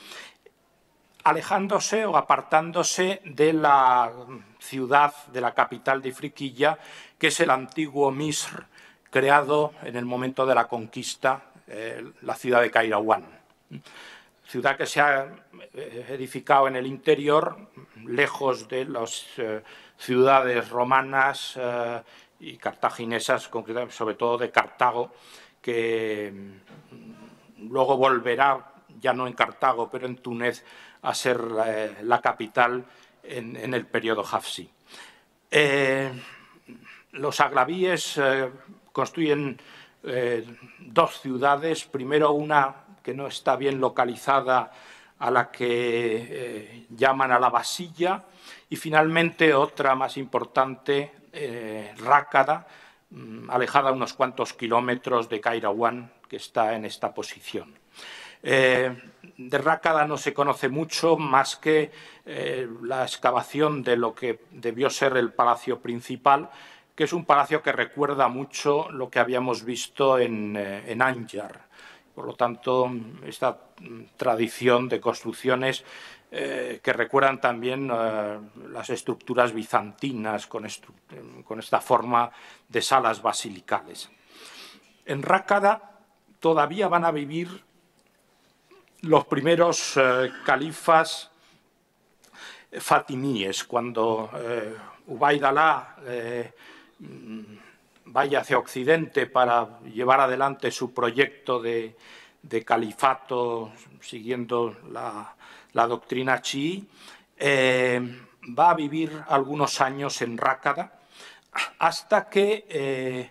alejándose o apartándose de la ciudad, de la capital de Friquilla, que es el antiguo Misr, creado en el momento de la conquista, eh, la ciudad de Kairawan. Ciudad que se ha eh, edificado en el interior, lejos de las eh, ciudades romanas y cartaginesas, sobre todo de Cartago, que luego volverá, ya no en Cartago, pero en Túnez, a ser eh, la capital en, el periodo Hafsi. Eh, los agravíes eh, construyen dos ciudades, primero una que no está bien localizada a la que llaman a la Basilla y finalmente otra más importante, Rácada, mm, alejada unos cuantos kilómetros de Cairahuán, que está en esta posición. Eh, de Rácada no se conoce mucho más que eh, la excavación de lo que debió ser el palacio principal, que es un palacio que recuerda mucho lo que habíamos visto en, eh, en Anjar. Por lo tanto, esta mm, tradición de construcciones que recuerdan también las estructuras bizantinas con, esta forma de salas basilicales. En Rácada todavía van a vivir los primeros eh, califas eh, fatimíes, cuando eh, eh mm, vaya hacia Occidente para llevar adelante su proyecto de, califato siguiendo la, doctrina chií, va a vivir algunos años en Rácada hasta que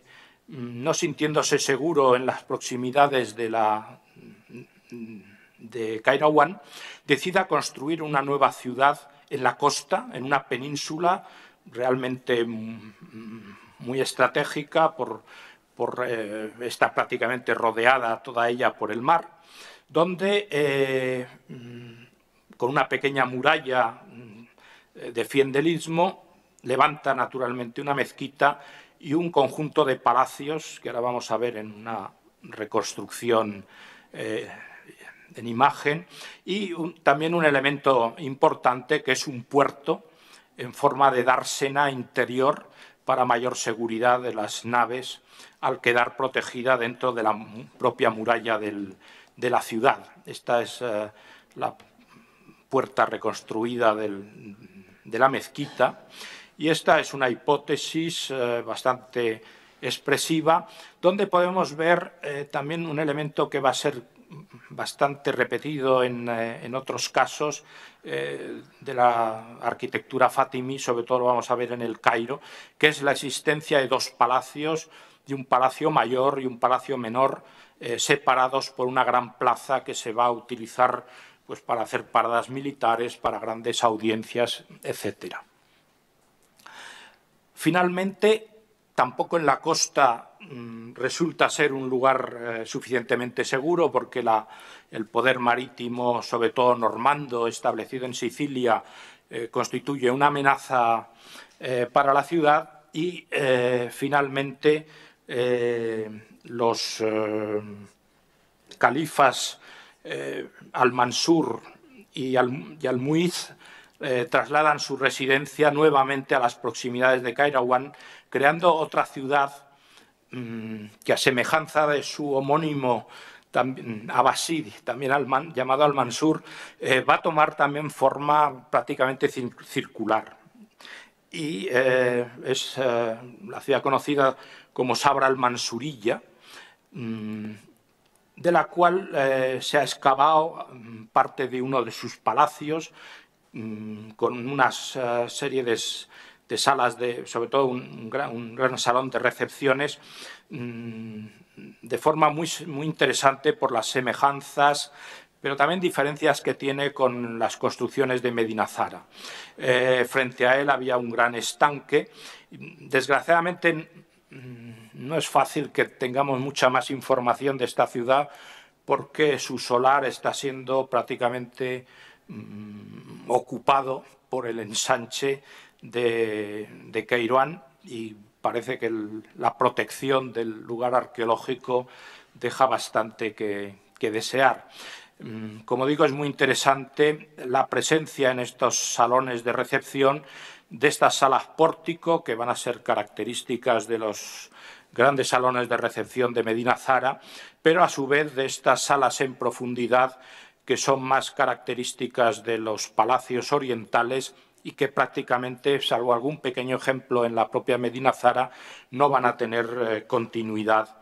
Mm, no sintiéndose seguro en las proximidades de, la, de Kairawan, decida construir una nueva ciudad en la costa, en una península realmente mm, mm, muy estratégica, por, por eh, está prácticamente rodeada toda ella por el mar, donde eh, con una pequeña muralla eh, defiende el istmo, levanta naturalmente una mezquita y un conjunto de palacios que ahora vamos a ver en una reconstrucción eh, en imagen y también un elemento importante que es un puerto en forma de dársena interior para mayor seguridad de las naves al quedar protegida dentro de la propia muralla de la ciudad. Esta es eh, la puerta reconstruida de la mezquita y esta es una hipótesis eh, bastante expresiva, donde podemos ver eh, también un elemento que va a ser bastante repetido en, eh, otros casos de la arquitectura fatimí, sobre todo lo vamos a ver en el Cairo, que es la existencia de dos palacios, de un palacio mayor y un palacio menor, separados por una gran plaza que se va a utilizar pues, para hacer paradas militares, para grandes audiencias, etcétera. Finalmente, tampoco en la costa mm, resulta ser un lugar eh, suficientemente seguro porque el poder marítimo, sobre todo normando, establecido en Sicilia, eh, constituye una amenaza eh, para la ciudad y, finalmente, los califas al-Mansur y al-Muiz eh, trasladan su residencia nuevamente a las proximidades de Kairawan, creando otra ciudad mm, que a semejanza de su homónimo mm, también, también llamado Al-Mansur, eh, va a tomar también forma prácticamente circular. Y eh, es la ciudad conocida como Sabra al-Mansurilla, mm, de la cual se ha excavado parte de uno de sus palacios Mm, con una eh, serie de, salas, de, sobre todo un gran, salón de recepciones, mm, de forma muy, muy interesante por las semejanzas pero también diferencias que tiene con las construcciones de Medinazara. Eh, frente a él había un gran estanque. Desgraciadamente mm, no es fácil que tengamos mucha más información de esta ciudad porque su solar está siendo prácticamente Mm, ocupado por el ensanche de, de Queiroán y parece que la protección del lugar arqueológico deja bastante que, que desear. Mm, como digo, es muy interesante la presencia en estos salones de recepción de estas salas pórtico, que van a ser características de los grandes salones de recepción de Medina Zara, pero a su vez de estas salas en profundidad que son más características de los palacios orientales y que prácticamente, salvo algún pequeño ejemplo en la propia Medina Zara, no van a tener eh, continuidad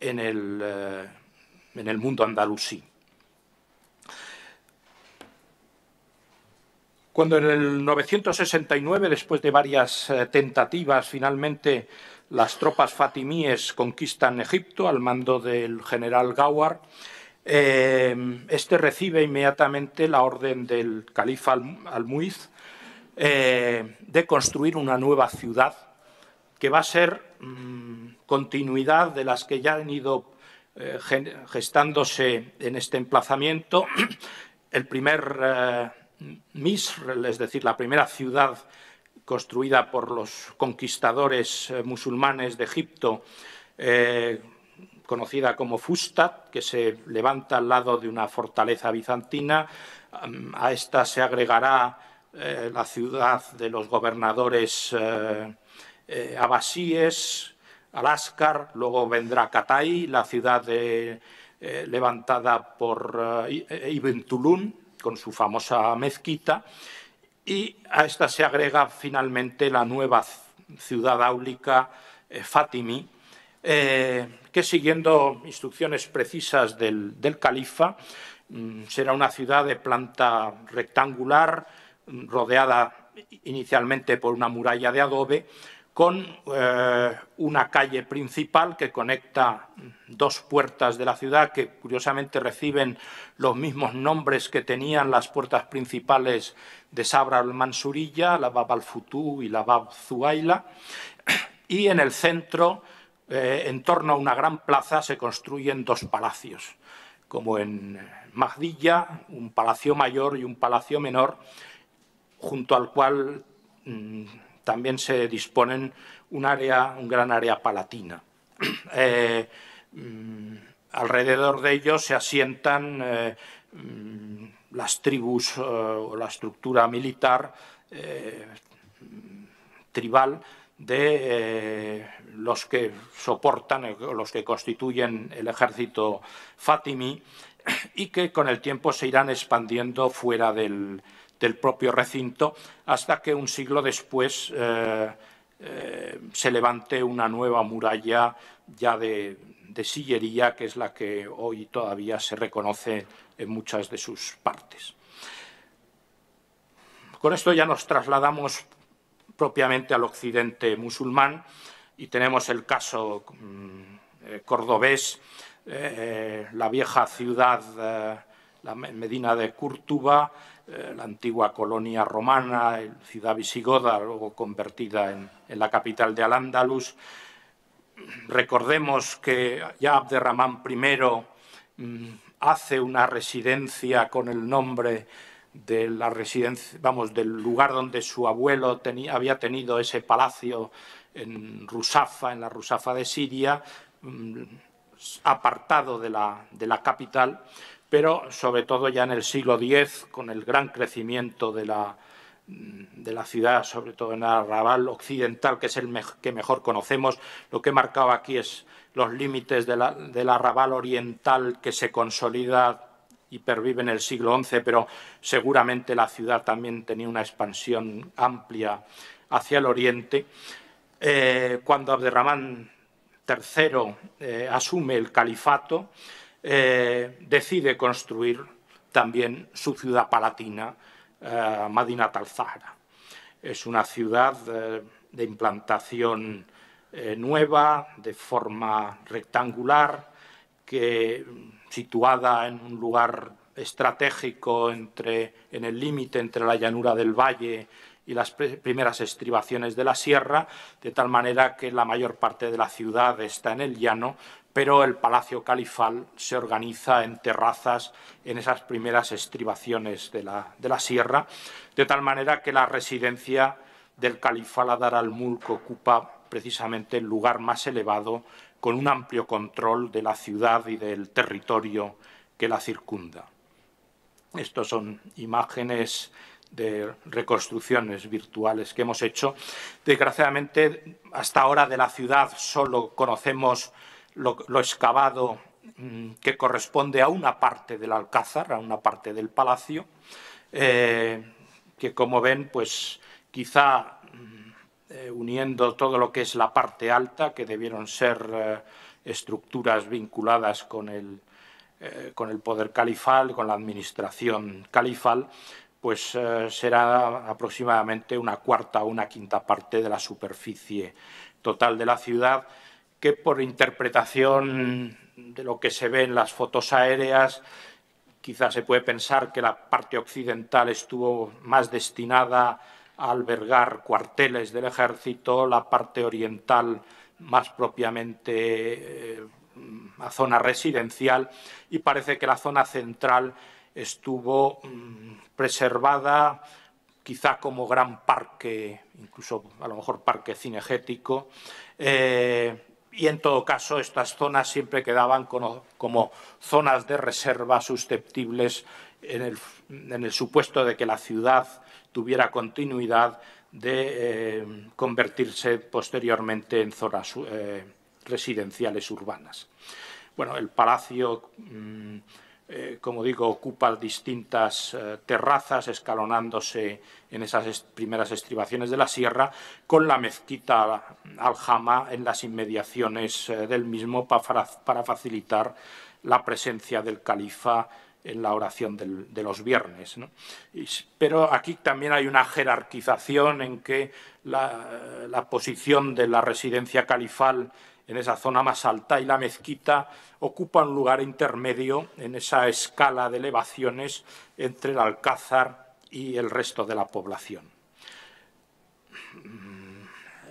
eh, en el, mundo andalusí. Cuando en el 969, después de varias eh, tentativas, finalmente las tropas fatimíes conquistan Egipto al mando del general Gawar, Em, este recibe inmediatamente la orden del califa Al-Muiz eh, de construir una nueva ciudad que va a ser mm, continuidad de las que ya han ido eh, gestándose en este emplazamiento. (clears throat) El primer eh, Misr, es decir, la primera ciudad construida por los conquistadores musulmanes de Egipto, conocida como Fustat, que se levanta al lado de una fortaleza bizantina. Mm, a esta se agregará eh, la ciudad de los gobernadores eh, eh, abasíes, Aláscar, luego vendrá Katay, la ciudad levantada por Ibn Tulun, con su famosa mezquita, y a esta se agrega finalmente la nueva ciudad áulica Fatimi, eh, que siguiendo instrucciones precisas del, califa mm, será una ciudad de planta rectangular, mm, rodeada inicialmente por una muralla de adobe, con eh, una calle principal que conecta mm, dos puertas de la ciudad que curiosamente reciben los mismos nombres que tenían las puertas principales de Sabra al-Mansurilla, la Bab al-Futú y la Bab Zuaila, y en el centro eh, en torno a una gran plaza se construyen dos palacios, como en Magdilla, un palacio mayor y un palacio menor, junto al cual mm, también se disponen un área, un gran área palatina. (clears throat) Eh, mm, alrededor de ellos se asientan eh, mm, las tribus o la estructura militar tribal de eh, los que soportan, eh, los que constituyen el ejército Fatimi (clears throat) y que con el tiempo se irán expandiendo fuera del, propio recinto hasta que un siglo después eh, se levante una nueva muralla ya de, de sillería que es la que hoy todavía se reconoce en muchas de sus partes. Con esto ya nos trasladamos propiamente al occidente musulmán y tenemos el caso mm, eh, cordobés, eh, la vieja ciudad, eh, la Medina de Cúrtuba, la antigua colonia romana, ciudad visigoda, luego convertida en, la capital de al Recordemos que ya Abderramán mm, I hace una residencia con el nombre de la residencia, vamos, del lugar donde su abuelo tenía, había tenido ese palacio en Rusafa, en la Rusafa de Siria, mm, apartado de la, capital, pero sobre todo ya en el siglo X, con el gran crecimiento de la, mm, de la ciudad, sobre todo en el arrabal occidental, que es el que mejor conocemos. Lo que marcaba marcado aquí es los límites la, del arrabal oriental que se consolida y pervive en el siglo XI, pero seguramente la ciudad también tenía una expansión amplia hacia el oriente. Eh, cuando Abderramán III eh, asume el califato, eh, decide construir también su ciudad palatina, Madinat al-Zahra. Es una ciudad de implantación nueva, de forma rectangular, que situada en un lugar estratégico entre, en el límite entre la llanura del valle y las primeras estribaciones de la sierra, de tal manera que la mayor parte de la ciudad está en el llano, pero el Palacio Califal se organiza en terrazas en esas primeras estribaciones de la, sierra, de tal manera que la residencia del Califal dar al-Mulk ocupa precisamente el lugar más elevado con un amplio control de la ciudad y del territorio que la circunda. Estas son imágenes de reconstrucciones virtuales que hemos hecho. Desgraciadamente, hasta ahora de la ciudad solo conocemos lo, excavado mm, que corresponde a una parte del alcázar, a una parte del palacio, eh, que como ven, pues quizá mm, eh, uniendo todo lo que es la parte alta, que debieron ser eh, estructuras vinculadas con el, eh, con el poder califal, con la administración califal, pues será aproximadamente una cuarta o una quinta parte de la superficie total de la ciudad, que por interpretación de lo que se ve en las fotos aéreas, quizás se puede pensar que la parte occidental estuvo más destinada albergar cuarteles del ejército, la parte oriental más propiamente eh, a zona residencial y parece que la zona central estuvo mm, preservada quizá como gran parque, incluso a lo mejor parque cinegético, eh, y en todo caso estas zonas siempre quedaban como, zonas de reserva susceptibles en el, en el, supuesto de que la ciudad tuviera continuidad de eh, convertirse posteriormente en zonas eh, residenciales urbanas. Bueno, el palacio, mm, eh, como digo, ocupa distintas terrazas escalonándose en esas primeras estribaciones de la sierra, con la mezquita Aljama en las inmediaciones del mismo para facilitar la presencia del califa en la oración de los viernes. Pero aquí también hay una jerarquización en que la, la, posición de la residencia califal en esa zona más alta y la mezquita ocupa un lugar intermedio en esa escala de elevaciones entre el alcázar y el resto de la población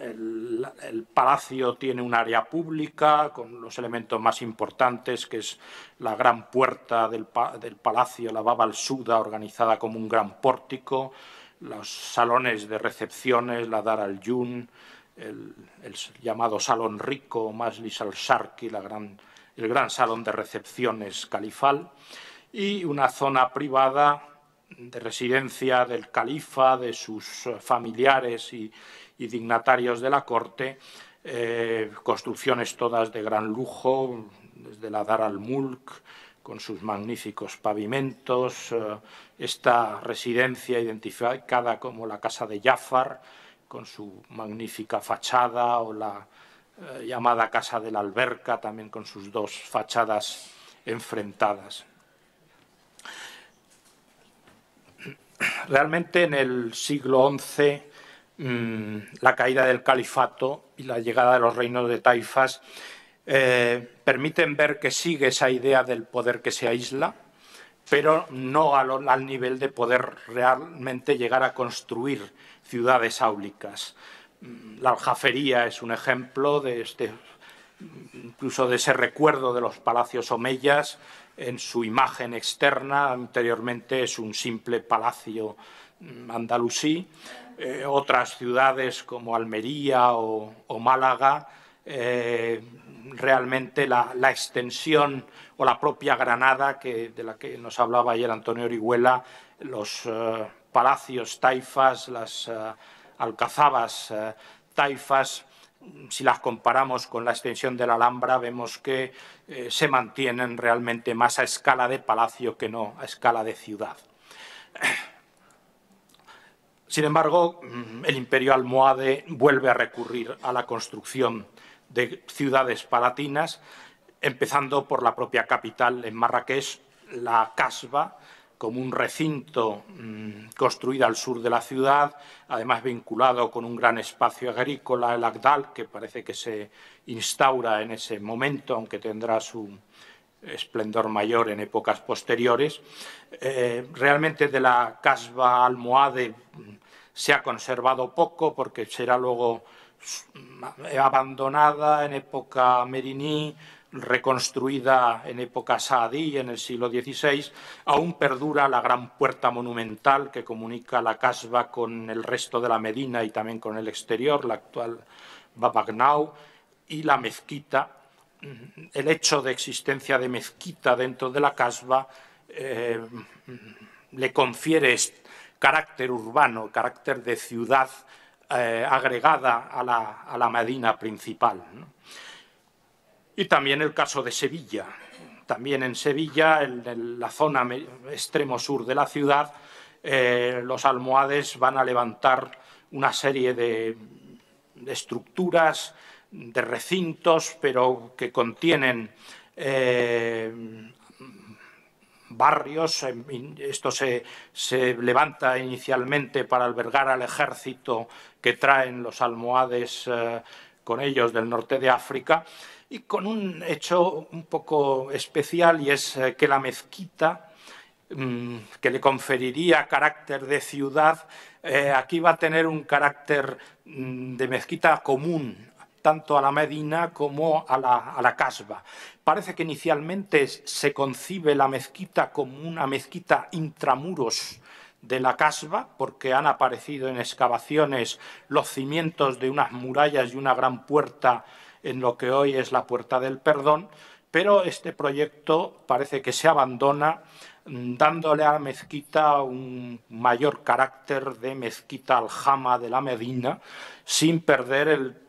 el, palacio tiene un área pública con los elementos más importantes, que es la gran puerta del, palacio, la baba al suda, organizada como un gran pórtico, los salones de recepciones, la dar al yun, el, llamado salón rico, Maslis al-Sharki, el gran salón de recepciones califal, y una zona privada de residencia del califa, de sus familiares y, y dignatarios de la corte, eh, construcciones todas de gran lujo, desde la Dar al Mulk, con sus magníficos pavimentos, eh, esta residencia identificada como la Casa de Jafar, con su magnífica fachada, o la eh, llamada Casa de la Alberca, también con sus dos fachadas enfrentadas. Realmente en el siglo XI Mm, la caída del califato y la llegada de los reinos de taifas eh, permiten ver que sigue esa idea del poder que se aísla, pero no al nivel de poder realmente llegar a construir ciudades áulicas. Mm, la aljafería es un ejemplo de este, incluso de ese recuerdo de los palacios omeyas en su imagen externa, anteriormente es un simple palacio mm, andalusí, eh, otras ciudades como Almería o, Málaga, eh, realmente la, extensión o la propia Granada, que, de la que nos hablaba ayer Antonio Orihuela, los eh, palacios taifas, las alcazabas taifas, si las comparamos con la extensión de la Alhambra, vemos que se mantienen realmente más a escala de palacio que no a escala de ciudad. Sin embargo, el imperio almohade vuelve a recurrir a la construcción de ciudades palatinas, empezando por la propia capital, en Marrakech, la Casba, como un recinto mm, construido al sur de la ciudad, además vinculado con un gran espacio agrícola, el Agdal, que parece que se instaura en ese momento, aunque tendrá su esplendor mayor en épocas posteriores. Eh, realmente de la Casba almohade se ha conservado poco porque será luego mm, abandonada en época meriní, reconstruida en época saadí en el siglo XVI, aún perdura la gran puerta monumental que comunica la casba con el resto de la Medina y también con el exterior, la actual Babagnau, y la mezquita. Mm, el hecho de existencia de mezquita dentro de la casba eh, mm, le confiere carácter urbano, carácter de ciudad eh, agregada a la, a Medina principal. Y también el caso de Sevilla. También en Sevilla, en, la zona extremo sur de la ciudad, eh, los almohades van a levantar una serie de, estructuras, de recintos, pero que contienen eh, barrios. Esto se, levanta inicialmente para albergar al ejército que traen los almohades eh, con ellos del norte de África y con un hecho un poco especial y es eh, que la mezquita mm, que le conferiría carácter de ciudad, eh, aquí va a tener un carácter mm, de mezquita común tanto a la Medina como a la, a Casba. Parece que inicialmente se concibe la mezquita como una mezquita intramuros de la Casba, porque han aparecido en excavaciones los cimientos de unas murallas y una gran puerta en lo que hoy es la Puerta del Perdón, pero este proyecto parece que se abandona mm, dándole a la mezquita un mayor carácter de mezquita aljama de la Medina, sin perder el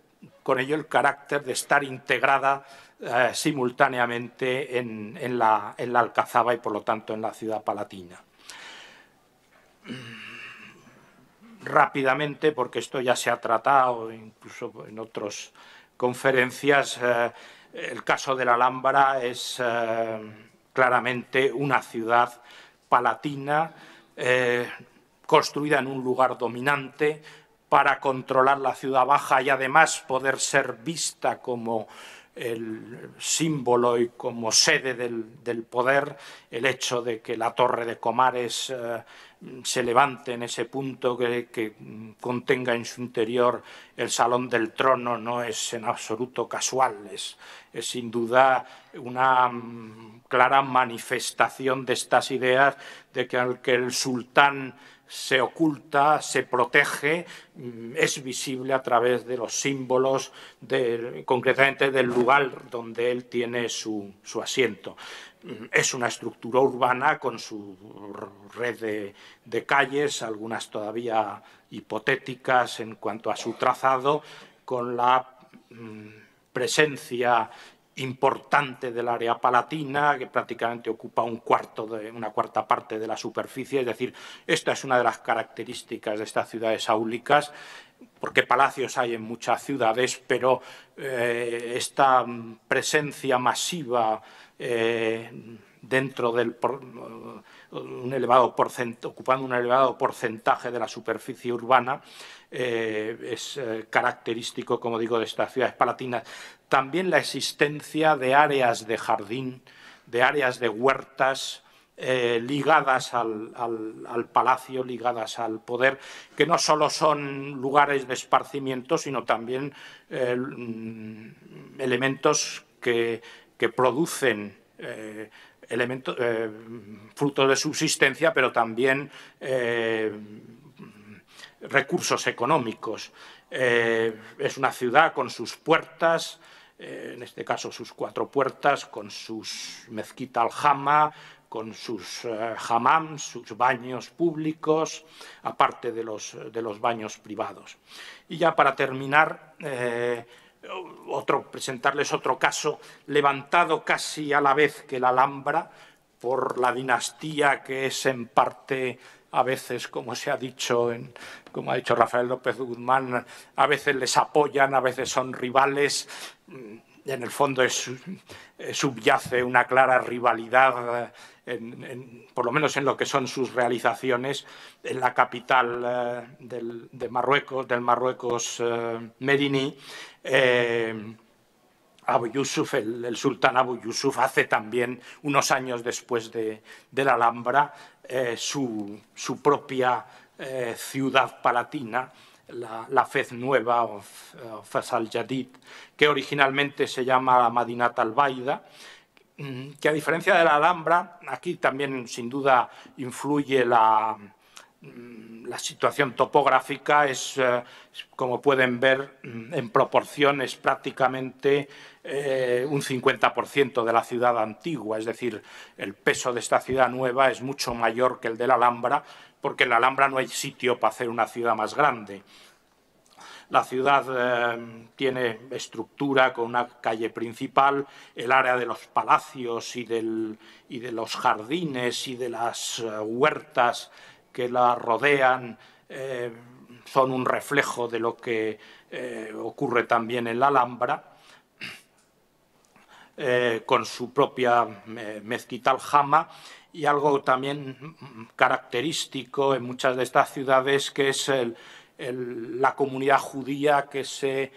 con ello el carácter de estar integrada eh, simultáneamente en, la, Alcazaba y, por lo tanto, en la ciudad palatina. Rápidamente, porque esto ya se ha tratado incluso en otras conferencias, eh, el caso de la Alhambra es eh, claramente una ciudad palatina construida en un lugar dominante, para controlar la ciudad baja y además poder ser vista como el símbolo y como sede del, poder el hecho de que la torre de Comares eh, se levante en ese punto que, contenga en su interior el salón del trono no es en absoluto casual, es, sin duda una mm, clara manifestación de estas ideas de que, que el sultán se oculta, se protege, mm, es visible a través de los símbolos, concretamente del lugar donde él tiene su, asiento mm, es una estructura urbana con su red de, de, calles, algunas todavía hipotéticas en cuanto a su trazado, con la mm, presencia importante del área palatina, que prácticamente ocupa un cuarto de, una cuarta parte de la superficie. Es decir, esta es una de las características de estas ciudades áulicas, porque palacios hay en muchas ciudades, pero eh, esta presencia masiva eh, dentro del un elevado ocupando un elevado porcentaje de la superficie urbana eh, es característico, como digo, de estas ciudades palatinas también la existencia de áreas de jardín, de áreas de huertas eh, ligadas al, palacio, ligadas al poder, que no solo son lugares de esparcimiento, sino también eh, mm, elementos que, producen eh, frutos de subsistencia, pero también recursos económicos. es una ciudad con sus puertas, eh, en este caso sus cuatro puertas, con sus mezquita aljama, con sus eh, jamams, sus baños públicos, aparte de los, de los baños privados. Y ya para terminar, eh, otro, presentarles otro caso levantado casi a la vez que la Alhambra por la dinastía que es en parte a veces, como se ha dicho, como ha dicho Rafael López Guzmán, a veces les apoyan, a veces son rivales. Mm, en el fondo subyace una clara rivalidad, eh, por lo menos en lo que son sus realizaciones, en la capital eh, del, de Marruecos, del Marruecos eh, Medini. Abu Yusuf, el, sultán Abu Yusuf, hace también unos años después de, de la Alhambra, eh, su, propia eh, ciudad palatina, la, Fez Nueva o, al-Jadid, que originalmente se llama Madinat al-Baida, mm, que a diferencia de la Alhambra, aquí también sin duda influye la, Mm, la situación topográfica es, eh, como pueden ver, mm, en proporción es prácticamente eh, un 50% de la ciudad antigua. Es decir, el peso de esta ciudad nueva es mucho mayor que el de la Alhambra, porque en la Alhambra no hay sitio para hacer una ciudad más grande. La ciudad eh, tiene estructura con una calle principal, el área de los palacios y de los jardines y de las huertas que la rodean eh, son un reflejo de lo que eh, ocurre también en la Alhambra, eh, con su propia mezquita jama y algo también característico en muchas de estas ciudades que es la comunidad judía que se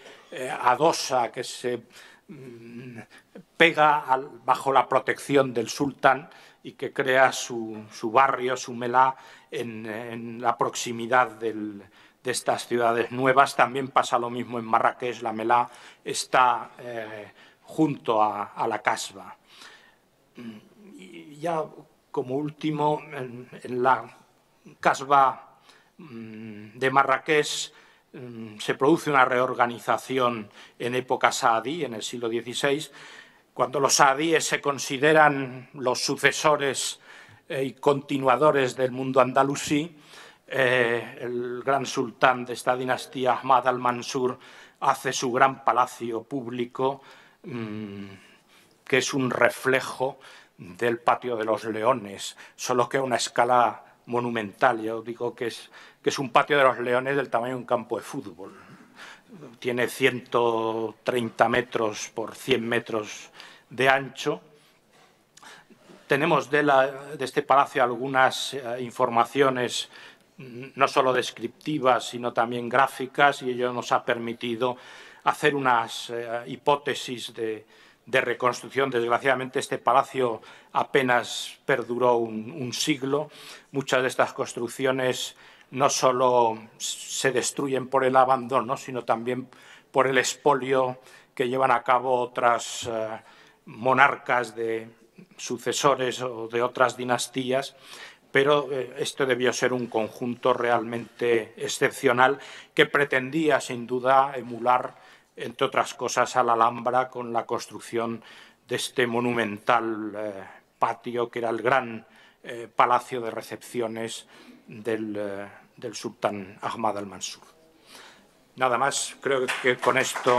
adosa, que se mm, pega bajo la protección del sultán y que crea su, barrio, su melá, en, la proximidad de estas ciudades nuevas. También pasa lo mismo en Marrakech, la melá está eh, junto a, la casva. Y ya como último, en, la casva mm, de Marrakech mm, se produce una reorganización en época saadí, en el siglo XVI, cuando los saadíes se consideran los sucesores eh, y continuadores del mundo andalusí, eh, el gran sultán de esta dinastía, Ahmad al-Mansur, hace su gran palacio público, mm, que es un reflejo del patio de los leones, solo que a una escala monumental. Yo digo que es, que es un patio de los leones del tamaño de un campo de fútbol. Tiene 130 metros por 100 metros de ancho. Tenemos de, este palacio algunas eh, informaciones mm, no solo descriptivas, sino también gráficas, y ello nos ha permitido hacer unas eh, hipótesis de, reconstrucción. Desgraciadamente, este palacio apenas perduró un, siglo. Muchas de estas construcciones no solo se destruyen por el abandono, sino también por el expolio que llevan a cabo otras eh, monarcas de sucesores o de otras dinastías, pero eh, esto debió ser un conjunto realmente excepcional que pretendía, sin duda, emular, entre otras cosas, a la Alhambra con la construcción de este monumental eh, patio que era el gran eh, palacio de recepciones del, del sultán Ahmad al-Mansur. Nada más, creo que con esto.